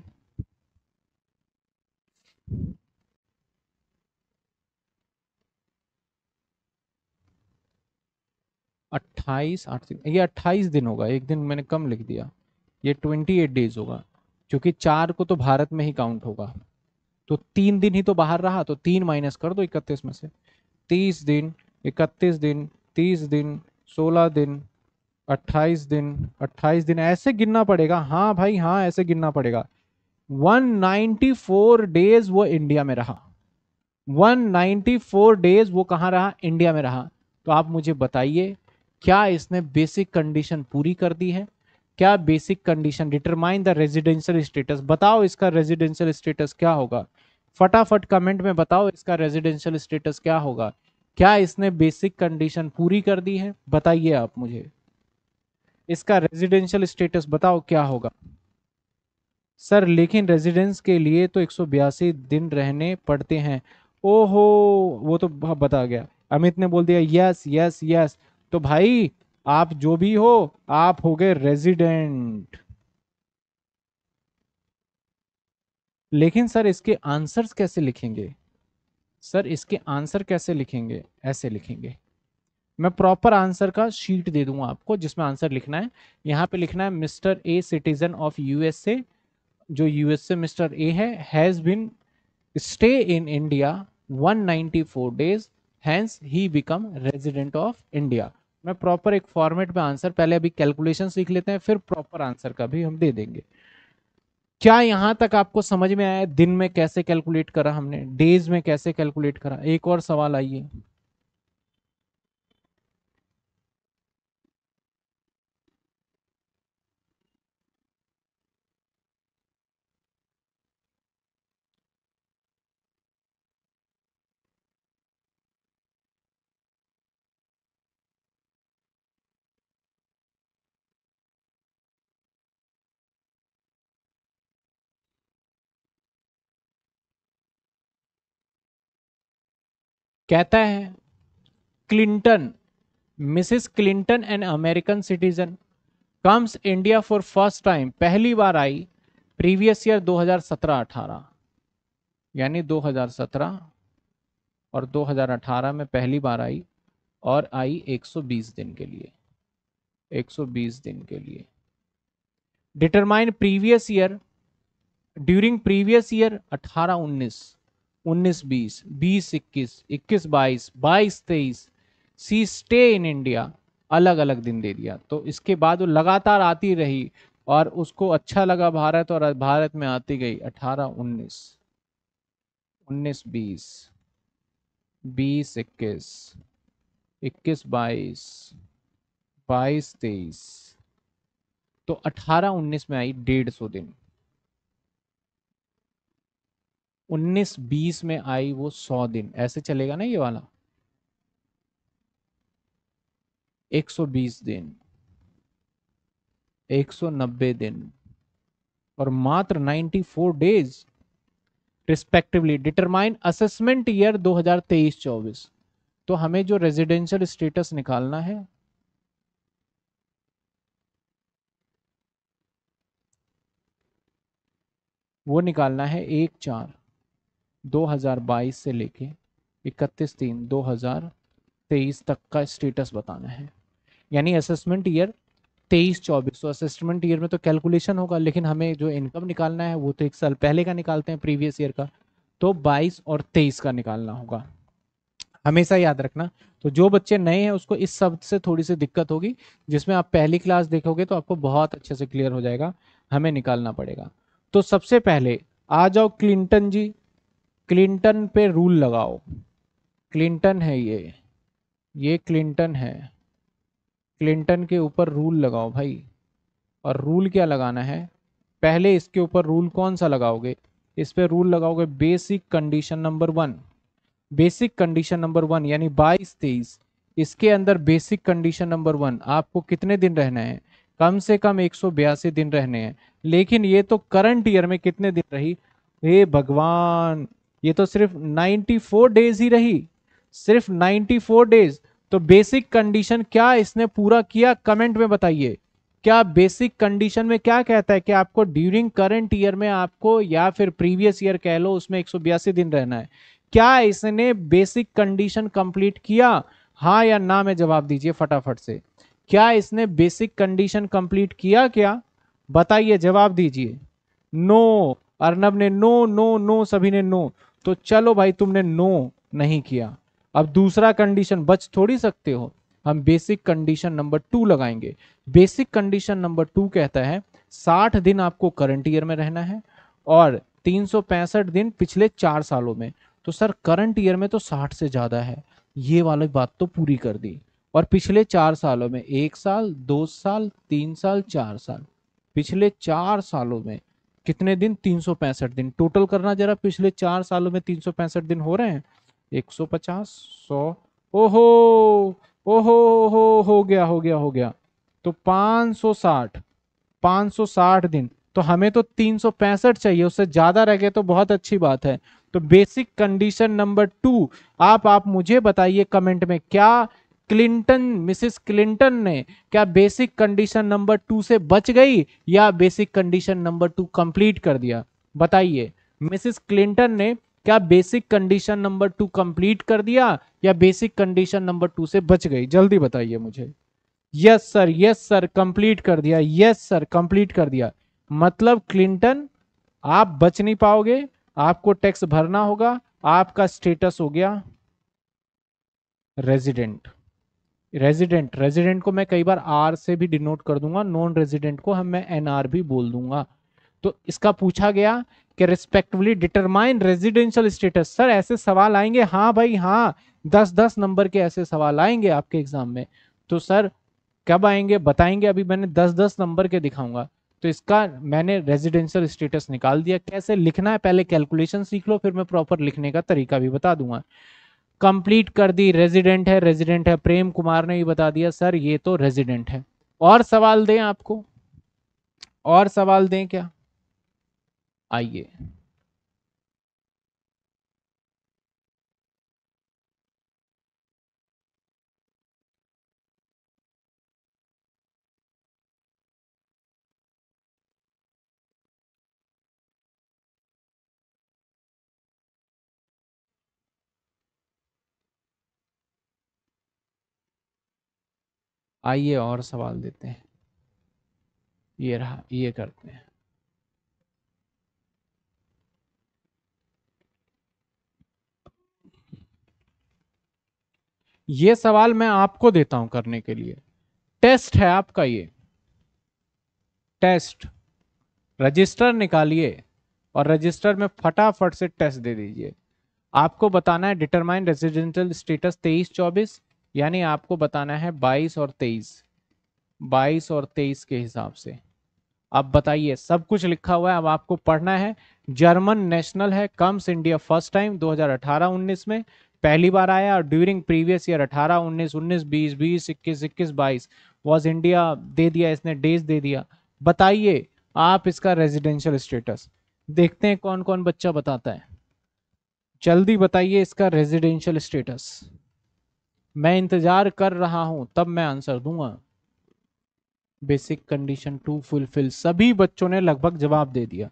A: अट्ठाईस आठ ये अट्ठाईस दिन होगा एक दिन मैंने कम लिख दिया ये ट्वेंटी एट डेज होगा क्योंकि चार को तो भारत में ही काउंट होगा तो तीन दिन ही तो बाहर रहा तो तीन माइनस कर दो इकतीस में से तीस दिन इकतीस दिन तीस दिन सोलह दिन अट्ठाईस दिन अट्ठाईस दिन ऐसे गिनना पड़ेगा हाँ भाई हाँ ऐसे गिनना पड़ेगा 194 डेज वो इंडिया में रहा 194 डेज वो कहाँ रहा इंडिया में रहा तो आप मुझे बताइए क्या इसने बेसिक कंडीशन पूरी कर दी है क्या basic condition determine the residential status बताओ इसका रेजिडेंशियल स्टेटस क्या होगा फटाफट कमेंट में बताओ इसका रेजिडेंशियल स्टेटस क्या होगा क्या इसने बेसिक कंडीशन पूरी कर दी है बताइए आप मुझे इसका रेजिडेंशियल स्टेटस बताओ क्या होगा सर लेकिन रेजिडेंस के लिए तो एक दिन रहने पड़ते हैं ओहो वो तो बता गया अमित ने बोल दिया यस यस यस तो भाई आप जो भी हो आप हो गए रेजिडेंट लेकिन सर इसके आंसर्स कैसे लिखेंगे सर इसके आंसर कैसे लिखेंगे ऐसे लिखेंगे मैं प्रॉपर आंसर का शीट दे दूंगा आपको जिसमें आंसर लिखना है यहाँ पे लिखना है mister A citizen of USA जो यूएसए मिस्टर ए है has been stay in India 194 days hence he become resident of India मैं प्रॉपर एक फॉर्मेट में आंसर पहले अभी कैलकुलेशन लिख लेते हैं फिर प्रॉपर आंसर का भी हम दे देंगे क्या यहाँ तक आपको समझ में आया दिन में कैसे कैलकुलेट करा हमने डेज में कैसे कैलकुलेट करा एक और सवाल आइए कहता है Clinton Mrs Clinton an American citizen comes India for first time पहली बार आई प्रीवियस ईयर 2017-18 यानी 2017 और 2018 में पहली बार आई और आई 120 दिन के लिए 120 दिन के लिए determine previous year during previous year 18 19 उन्नीस बीस बीस इक्कीस इक्कीस बाईस बाईस तेईस सी स्टे इन इंडिया अलग अलग दिन दे दिया तो इसके बाद वो लगातार आती रही और उसको अच्छा लगा भारत और भारत में आती गई अठारह उन्नीस उन्नीस बीस बीस इक्कीस इक्कीस बाईस बाईस तेईस तो अठारह उन्नीस में आई डेढ़ सौ दिन उन्नीस बीस में आई वो सौ दिन ऐसे चलेगा ना ये वाला एक सौ बीस दिन एक सौ नब्बे दिन और मात्र ninety four days respectively determine assessment year दो हजार तेईस चौबीस तो हमें जो रेजिडेंशियल स्टेटस निकालना है वो निकालना है एक चार 2022 से लेके 31 तीन 2023 तक का स्टेटस बताना है यानी असेसमेंट ईयर तेईस चौबीस तो असेसमेंट ईयर में तो कैलकुलेशन होगा लेकिन हमें जो इनकम निकालना है वो तो एक साल पहले का निकालते हैं प्रीवियस ईयर का तो 22 और 23 का निकालना होगा हमेशा याद रखना तो जो बच्चे नए हैं उसको इस शब्द से थोड़ी सी दिक्कत होगी जिसमें आप पहली क्लास देखोगे तो आपको बहुत अच्छे से क्लियर हो जाएगा हमें निकालना पड़ेगा तो सबसे पहले आ जाओ क्लिंटन जी क्लिंटन पे रूल लगाओ क्लिंटन है ये ये क्लिंटन है क्लिंटन के ऊपर रूल लगाओ भाई और रूल क्या लगाना है पहले इसके ऊपर रूल कौन सा लगाओगे इस पर रूल लगाओगे basic condition number one basic condition number one यानी बाईस तेईस इसके अंदर बेसिक कंडीशन नंबर वन आपको कितने दिन रहना है कम से कम एक दिन रहने हैं लेकिन ये तो करंट ईयर में कितने दिन रही हे भगवान ये तो सिर्फ 94 डेज ही रही सिर्फ 94 डेज तो बेसिक कंडीशन क्या इसने पूरा किया कमेंट में बताइए क्या बेसिक कंडीशन में क्या कहता है कि आपको ड्यूरिंग करंट ईयर में आपको या फिर प्रीवियस ईयर कह लो उसमें एक दिन रहना है क्या इसने बेसिक कंडीशन कंप्लीट किया हाँ या ना में जवाब दीजिए फटाफट से क्या इसने बेसिक कंडीशन कंप्लीट किया क्या बताइए जवाब दीजिए नो अर्नब ने नो नो नो सभी ने नो तो चलो भाई तुमने नो नहीं किया अब दूसरा कंडीशन बच थोड़ी सकते हो हम बेसिक कंडीशन नंबर टू लगाएंगे बेसिक कंडीशन नंबर टू कहता है साठ दिन आपको करंट ईयर में रहना है और तीन दिन पिछले चार सालों में तो सर करंट ईयर में तो साठ से ज़्यादा है ये वाली बात तो पूरी कर दी और पिछले चार सालों में एक साल दो साल तीन साल चार साल पिछले चार सालों में कितने दिन तीन सौ पैंसठ दिन टोटल करना जरा पिछले चार सालों में तीन सौ पैंसठ दिन हो रहे हैं एक सौ पचास सौ ओहो ओहो हो हो गया हो गया हो गया तो पाँच सौ साठ पाँच सौ साठ दिन तो हमें तो तीन सौ पैंसठ चाहिए उससे ज़्यादा रह गए तो बहुत अच्छी बात है तो बेसिक कंडीशन नंबर टू आप आप मुझे बताइए कमेंट में क्या क्लिंटन मिसेस क्लिंटन ने क्या बेसिक कंडीशन नंबर टू से बच गई या basic condition number two complete कर दिया बताइए मिसेस क्लिंटन ने क्या basic condition number two complete कर दिया या बेसिक कंडीशन नंबर टू से बच गई जल्दी बताइए मुझे yes sir yes sir complete कर दिया यस सर कंप्लीट कर दिया मतलब क्लिंटन आप बच नहीं पाओगे आपको टैक्स भरना होगा आपका स्टेटस हो गया रेजिडेंट रेजिडेंट रेजिडेंट को मैं कई बार आर से भी डिनोट कर दूंगा नॉन रेजिडेंट को हम मैं एन आर भी बोल दूंगा तो इसका पूछा गया कि respectively determine residential status sir ऐसे सवाल आएंगे हाँ भाई हाँ दस दस नंबर के ऐसे सवाल आएंगे आपके एग्जाम में तो सर कब आएंगे बताएंगे अभी मैंने दस दस नंबर के दिखाऊंगा तो इसका मैंने रेजिडेंशियल स्टेटस निकाल दिया कैसे लिखना है पहले कैलकुलेशन सीख लो फिर मैं प्रॉपर लिखने का तरीका भी बता दूंगा कंप्लीट कर दी रेजिडेंट है रेजिडेंट है प्रेम कुमार ने भी बता दिया सर ये तो रेजिडेंट है और सवाल दें आपको और सवाल दें क्या आइए आइए और सवाल देते हैं ये रहा ये करते हैं ये सवाल मैं आपको देता हूं करने के लिए टेस्ट है आपका ये टेस्ट रजिस्टर निकालिए और रजिस्टर में फटाफट से टेस्ट दे दीजिए आपको बताना है डिटरमाइन रेजिडेंटल स्टेटस तेईस चौबीस यानी आपको बताना है 22 और 23 22 और 23 के हिसाब से अब बताइए सब कुछ लिखा हुआ है अब आपको पढ़ना है जर्मन नेशनल है कम्स इंडिया फर्स्ट टाइम 2018-19 में पहली बार आया और during previous year 18 19 19 20 20 21 21 22 was India दे दिया इसने डेज दे दिया बताइए आप इसका रेजिडेंशियल स्टेटस देखते हैं कौन कौन बच्चा बताता है जल्दी बताइए इसका रेजिडेंशियल स्टेटस मैं इंतजार कर रहा हूं तब मैं आंसर दूंगा बेसिक कंडीशन टू फुलफिल सभी बच्चों ने लगभग जवाब दे दिया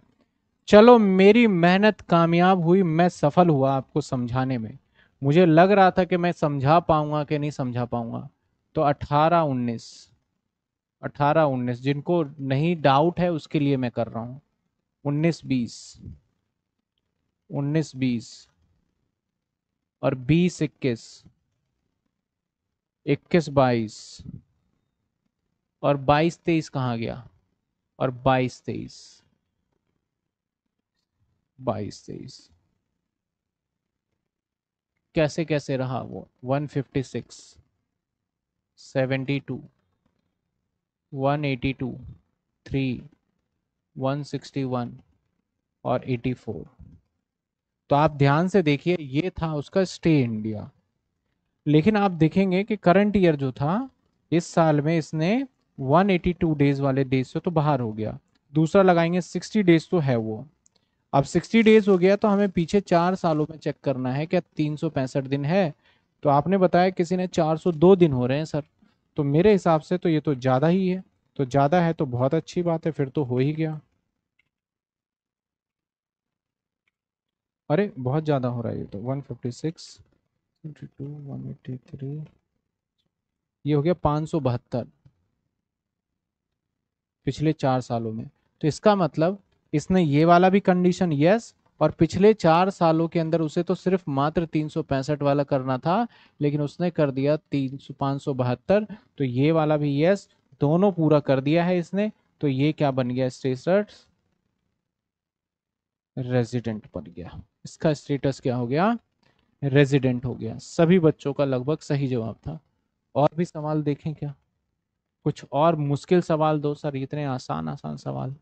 A: चलो मेरी मेहनत कामयाब हुई मैं सफल हुआ आपको समझाने में मुझे लग रहा था कि मैं समझा पाऊंगा कि नहीं समझा पाऊंगा तो 18 19 18 19 जिनको नहीं डाउट है उसके लिए मैं कर रहा हूं उन्नीस बीस उन्नीस बीस और बीस इक्कीस इक्कीस बाईस और बाईस तेईस कहाँ गया और बाईस तेईस बाईस तेईस कैसे कैसे रहा वो one fifty six seventy two one eighty two three one sixty one और एटी फोर तो आप ध्यान से देखिए ये था उसका स्टे इंडिया लेकिन आप देखेंगे कि करंट ईयर जो था इस साल में इसने 182 डेज वाले डेज से तो बाहर हो गया दूसरा लगाएंगे 60 डेज तो है वो अब 60 डेज हो गया तो हमें पीछे चार सालों में चेक करना है क्या तीन दिन है तो आपने बताया किसी ने 402 दिन हो रहे हैं सर तो मेरे हिसाब से तो ये तो ज़्यादा ही है तो ज़्यादा है तो बहुत अच्छी बात है फिर तो हो ही गया अरे बहुत ज़्यादा हो रहा है ये तो 156 ये हो गया पाँच सौ बहत्तर पिछले चार सालों में तो इसका मतलब इसने ये वाला भी कंडीशन यस और पिछले चार सालों के अंदर उसे तो सिर्फ मात्र तीन वाला करना था लेकिन उसने कर दिया तीन सौ तो ये वाला भी यस दोनों पूरा कर दिया है इसने तो ये क्या बन गया स्टेट रेजिडेंट बन गया इसका स्टेटस क्या हो गया रेजिडेंट हो गया सभी बच्चों का लगभग सही जवाब था और भी सवाल देखें क्या कुछ और मुश्किल सवाल दो सर इतने आसान आसान सवाल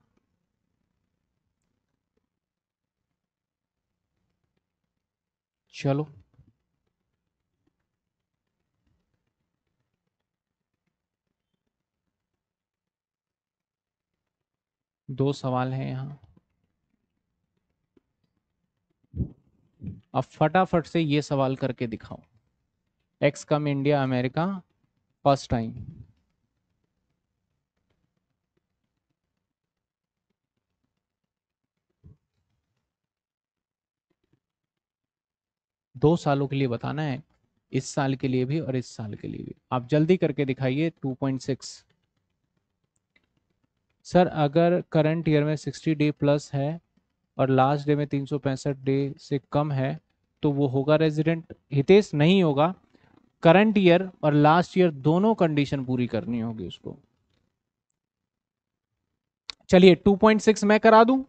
A: चलो दो सवाल हैं यहाँ अब फटाफट से ये सवाल करके दिखाओ X come India America first time दो सालों के लिए बताना है इस साल के लिए भी और इस साल के लिए भी आप जल्दी करके दिखाइए 2.6 सर अगर करंट ईयर में 60 डे प्लस है और लास्ट डे में तीन डे से कम है तो वो होगा रेजिडेंट हितेश नहीं होगा करंट ईयर और लास्ट ईयर दोनों कंडीशन पूरी करनी होगी उसको चलिए 2.6 मैं करा दूं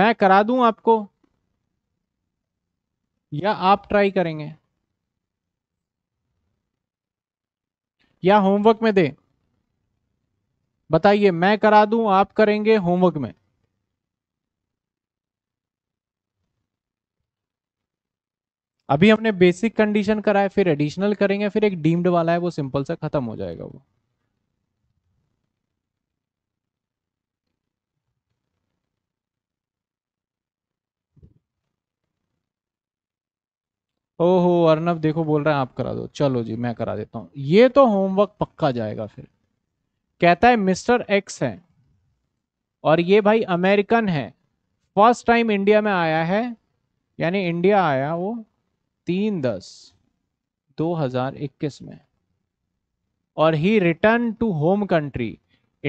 A: मैं करा दूं आपको या आप ट्राई करेंगे या होमवर्क में दे बताइए मैं करा दूं आप करेंगे होमवर्क में अभी हमने बेसिक कंडीशन कराया फिर एडिशनल करेंगे फिर एक डीम्ड वाला है वो सिंपल सा खत्म हो जाएगा वो ओहो अर्नब देखो बोल रहा है आप करा दो चलो जी मैं करा देता हूँ ये तो होमवर्क पक्का जाएगा फिर कहता है मिस्टर एक्स है और ये भाई अमेरिकन है फर्स्ट टाइम इंडिया में आया है यानी इंडिया आया वो तीन दस 2021 में और ही return to home country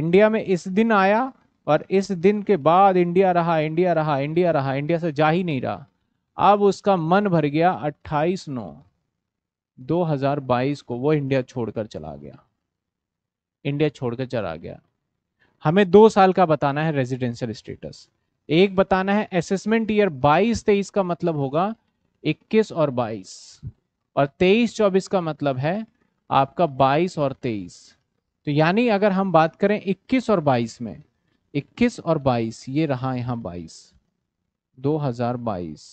A: India में इस दिन आया और इस दिन के बाद इंडिया रहा इंडिया रहा इंडिया रहा इंडिया से जा ही नहीं रहा अब उसका मन भर गया 28 नौ 2022 को वो इंडिया छोड़कर चला गया इंडिया छोड़कर चला गया हमें दो साल का बताना है रेजिडेंशियल स्टेटस एक बताना है असेसमेंट ईयर 22 तेईस का मतलब होगा 21 और 22 और 23 24 का मतलब है आपका 22 और 23 तो यानी अगर हम बात करें 21 और 22 में 21 और 22 ये रहा यहाँ 22 2022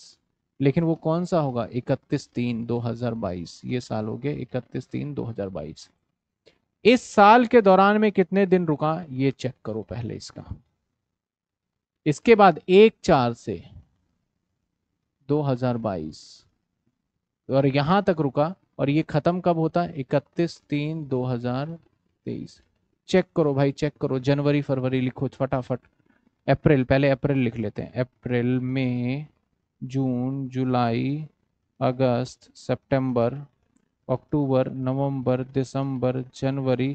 A: लेकिन वो कौन सा होगा 31 तीन 2022 ये साल हो गए 31 तीन 2022 इस साल के दौरान में कितने दिन रुका ये चेक करो पहले इसका इसके बाद एक चार से 2022 और यहां तक रुका और ये ख़त्म कब होता है इकतीस तीन 2023 चेक करो भाई चेक करो जनवरी फरवरी लिखो फटाफट अप्रैल पहले अप्रैल लिख लेते हैं अप्रैल में जून जुलाई अगस्त सितंबर, अक्टूबर नवंबर दिसंबर जनवरी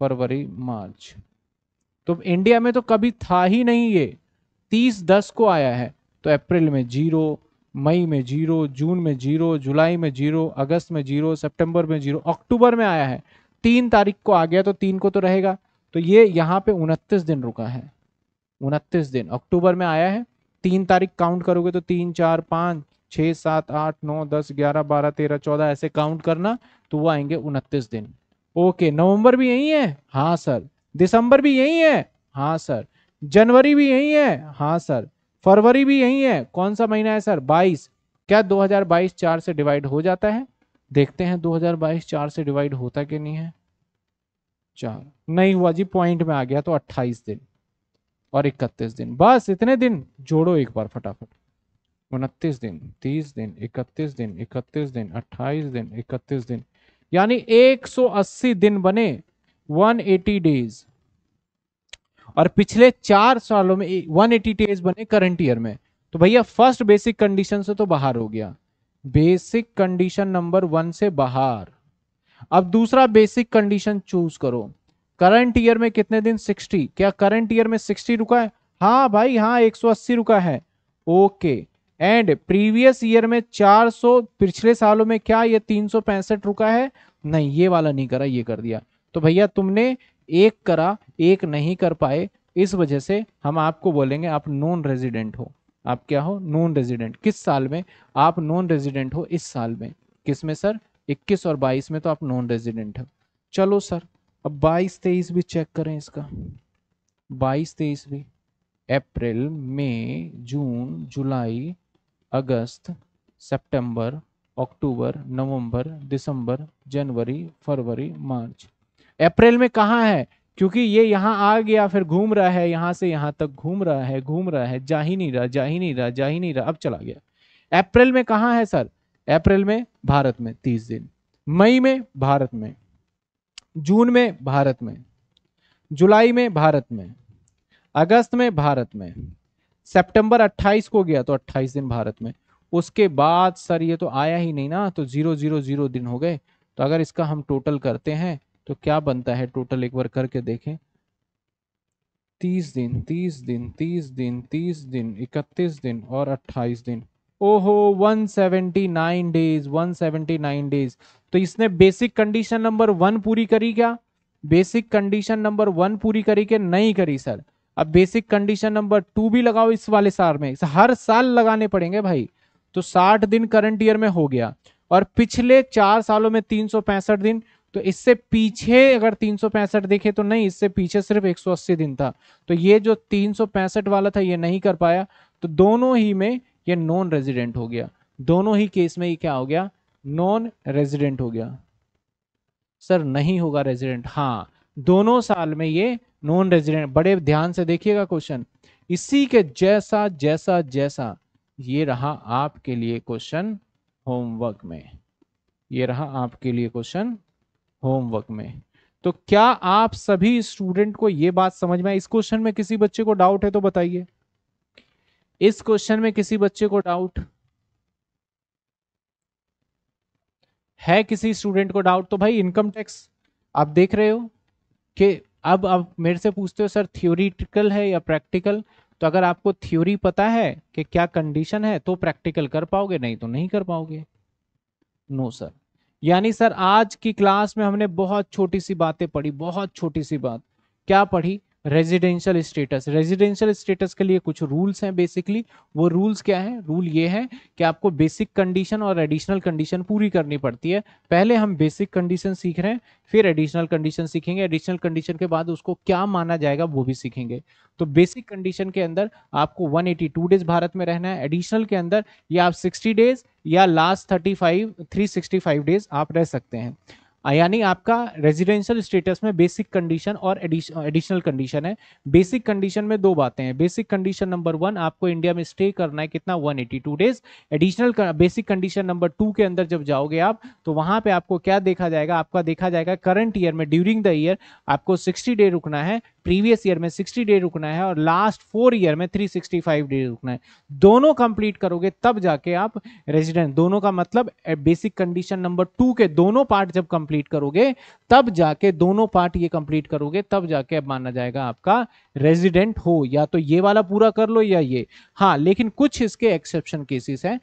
A: फरवरी मार्च तो इंडिया में तो कभी था ही नहीं ये तीस दस को आया है तो अप्रैल में जीरो मई में जीरो जून में जीरो जुलाई में जीरो अगस्त में जीरो सितंबर में जीरो अक्टूबर में आया है तीन तारीख को आ गया तो तीन को तो रहेगा तो ये यहाँ पे उनतीस दिन रुका है उनतीस दिन अक्टूबर में आया है तीन तारीख काउंट करोगे तो तीन चार पाँच छः सात आठ नौ दस ग्यारह बारह तेरह चौदह ऐसे काउंट करना तो वो आएंगे उनतीस दिन ओके नवंबर भी यही है हाँ सर दिसंबर भी यही है हाँ सर जनवरी भी यही है हाँ सर फरवरी भी यही है कौन सा महीना है सर 22 क्या 2022 चार से डिवाइड हो जाता है देखते हैं 2022 चार से डिवाइड होता कि नहीं है चार नहीं हुआ जी पॉइंट में आ गया तो 28 दिन और 31 दिन बस इतने दिन जोड़ो एक बार फटाफट उनतीस दिन तीस दिन इकतीस दिन इकतीस दिन अट्ठाईस दिन इकतीस दिन यानी 180 दिन बने 180 डेज और पिछले चार सालों में वन एटी डेज बने करंट ईयर में तो भैया फर्स्ट बेसिक कंडीशन से तो बाहर हो गया बेसिक कंडीशन नंबर वन से बाहर अब दूसरा बेसिक कंडीशन चूज करो करंट ईयर में कितने दिन 60 क्या करंट ईयर में 60 रुका है हाँ भाई हाँ 180 रुका है ओके एंड प्रीवियस ईयर में 400 पिछले सालों में क्या ये तीन रुका है नहीं ये वाला नहीं करा ये कर दिया तो भैया तुमने एक करा एक नहीं कर पाए इस वजह से हम आपको बोलेंगे आप नॉन रेजिडेंट हो आप क्या हो नॉन रेजिडेंट किस साल में आप नॉन रेजिडेंट हो इस साल में किस में सर 21 और 22 में तो आप नॉन रेजिडेंट हो चलो सर अब 22 तेईस भी चेक करें इसका 22 तेईस भी अप्रैल मई जून जुलाई अगस्त सितंबर अक्टूबर नवंबर दिसंबर जनवरी फरवरी मार्च अप्रैल में कहाँ है क्योंकि ये यहाँ आ गया फिर घूम रहा है यहाँ से यहाँ तक घूम रहा है घूम रहा है जा ही नहीं रहा जा ही नहीं रहा जा ही नहीं रहा अब चला गया अप्रैल में कहाँ है सर अप्रैल में भारत में तीस दिन मई में भारत में जून में भारत में जुलाई में भारत में अगस्त में भारत में सेप्टेम्बर अट्ठाईस को गया तो अट्ठाईस दिन भारत में उसके बाद सर ये तो आया ही नहीं ना तो जीरो जीरो जीरो दिन हो गए तो अगर इसका हम टोटल करते हैं तो क्या बनता है टोटल एक बार करके देखें तीस दिन तीस दिन तीस दिन तीस दिन इकतीस दिन और अट्ठाईस दिन ओहो नाइन डेज नाइन डेज तो इसने बेसिक कंडीशन नंबर वन पूरी करी क्या बेसिक कंडीशन नंबर वन पूरी करी के नहीं करी सर अब बेसिक कंडीशन नंबर टू भी लगाओ इस वाले साल में हर साल लगाने पड़ेंगे भाई तो 60 दिन करंट ईयर में हो गया और पिछले चार सालों में तीन दिन तो इससे पीछे अगर तीन सौ पैंसठ देखे तो नहीं इससे पीछे सिर्फ एक सौ अस्सी दिन था तो ये जो तीन सौ पैंसठ वाला था ये नहीं कर पाया तो दोनों ही में ये नॉन रेजिडेंट हो गया दोनों ही केस में ये क्या हो गया नॉन रेजिडेंट हो गया सर नहीं होगा रेजिडेंट हाँ दोनों साल में ये नॉन रेजिडेंट बड़े ध्यान से देखिएगा क्वेश्चन इसी के जैसा जैसा जैसा ये रहा आपके लिए क्वेश्चन होमवर्क में ये रहा आपके लिए क्वेश्चन होमवर्क में तो क्या आप सभी स्टूडेंट को यह बात समझ में इस क्वेश्चन में किसी बच्चे को डाउट है तो बताइए इस क्वेश्चन में किसी बच्चे को डाउट है किसी स्टूडेंट को डाउट तो भाई इनकम टैक्स आप देख रहे हो कि अब आप मेरे से पूछते हो सर थ्योरिटिकल है या प्रैक्टिकल तो अगर आपको थ्योरी पता है कि क्या कंडीशन है तो प्रैक्टिकल कर पाओगे नहीं तो नहीं कर पाओगे नो सर यानी सर आज की क्लास में हमने बहुत छोटी सी बातें पढ़ी बहुत छोटी सी बात क्या पढ़ी रेजिडेंशियल स्टेटस रेजिडेंशियल स्टेटस के लिए कुछ रूल्स हैं बेसिकली वो रूल्स क्या है रूल ये है कि आपको बेसिक कंडीशन और एडिशनल कंडीशन पूरी करनी पड़ती है पहले हम बेसिक कंडीशन सीख रहे हैं फिर एडिशनल कंडीशन सीखेंगे एडिशनल कंडीशन के बाद उसको क्या माना जाएगा वो भी सीखेंगे तो बेसिक कंडीशन के अंदर आपको वन डेज भारत में रहना है एडिशनल के अंदर या आप सिक्सटी डेज या लास्ट थर्टी फाइव डेज आप रह सकते हैं यानी आपका रेजिडेंशियल स्टेटस में बेसिक कंडीशन और एडिशनल कंडीशन है बेसिक कंडीशन में दो बातें हैं बेसिक कंडीशन नंबर वन आपको इंडिया में स्टे करना है कितना 182 days additional basic condition number two के अंदर जब जाओगे आप तो वहां पे आपको क्या देखा जाएगा आपका देखा जाएगा करंट ईयर में ड्यूरिंग द ईयर आपको सिक्सटी डे रुकना है प्रीवियस ईयर में 60 डे रुकना है और लास्ट फोर ईयर में 365 डे रुकना है दोनों कंप्लीट करोगे तब जाके आप रेजिडेंट दोनों का मतलब बेसिक कंडीशन नंबर टू के दोनों पार्ट जब कंप्लीट कंप्लीट करोगे तब जाके दोनों पार्ट ये कंप्लीट करोगे तब जाके अब माना जाएगा आपका रेजिडेंट हो या तो ये वाला पूरा कर लो या ये हाँ लेकिन कुछ इसके एक्सेप्शन केसेस हैं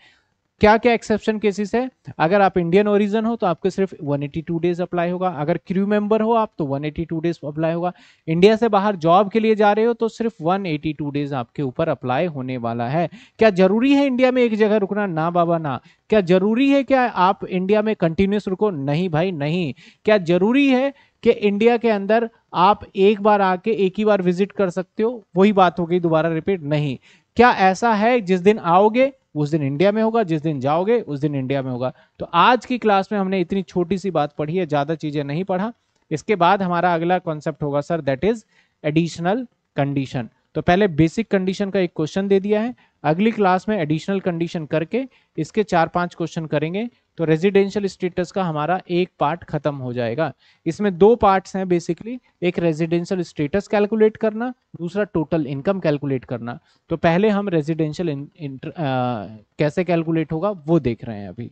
A: क्या क्या एक्सेप्शन केसेस है अगर आप इंडियन ओरिजन हो तो आपको सिर्फ 182 डेज अप्लाई होगा अगर क्रू मेंबर हो आप तो 182 डेज अप्लाई होगा इंडिया से बाहर जॉब के लिए जा रहे हो तो सिर्फ 182 डेज आपके ऊपर अप्लाई होने वाला है क्या जरूरी है इंडिया में एक जगह रुकना ना बाबा ना क्या जरूरी है क्या आप इंडिया में कंटिन्यूस रुको नहीं भाई नहीं क्या जरूरी है कि इंडिया के अंदर आप एक बार आके एक ही बार विजिट कर सकते हो वही बात हो गई दोबारा रिपीट नहीं क्या ऐसा है जिस दिन आओगे उस दिन इंडिया में होगा जिस दिन जाओगे उस दिन इंडिया में होगा तो आज की क्लास में हमने इतनी छोटी सी बात पढ़ी है ज़्यादा चीज़ें नहीं पढ़ा इसके बाद हमारा अगला कॉन्सेप्ट होगा sir that is additional condition तो पहले बेसिक कंडीशन का एक क्वेश्चन दे दिया है अगली क्लास में एडिशनल कंडीशन करके इसके चार पांच क्वेश्चन करेंगे तो रेजिडेंशियल स्टेटस का हमारा एक पार्ट खत्म हो जाएगा इसमें दो पार्ट्स हैं बेसिकली एक रेजिडेंशियल स्टेटस कैलकुलेट करना दूसरा टोटल इनकम कैलकुलेट करना तो पहले हम रेजिडेंशियल कैसे कैलकुलेट होगा वो देख रहे हैं अभी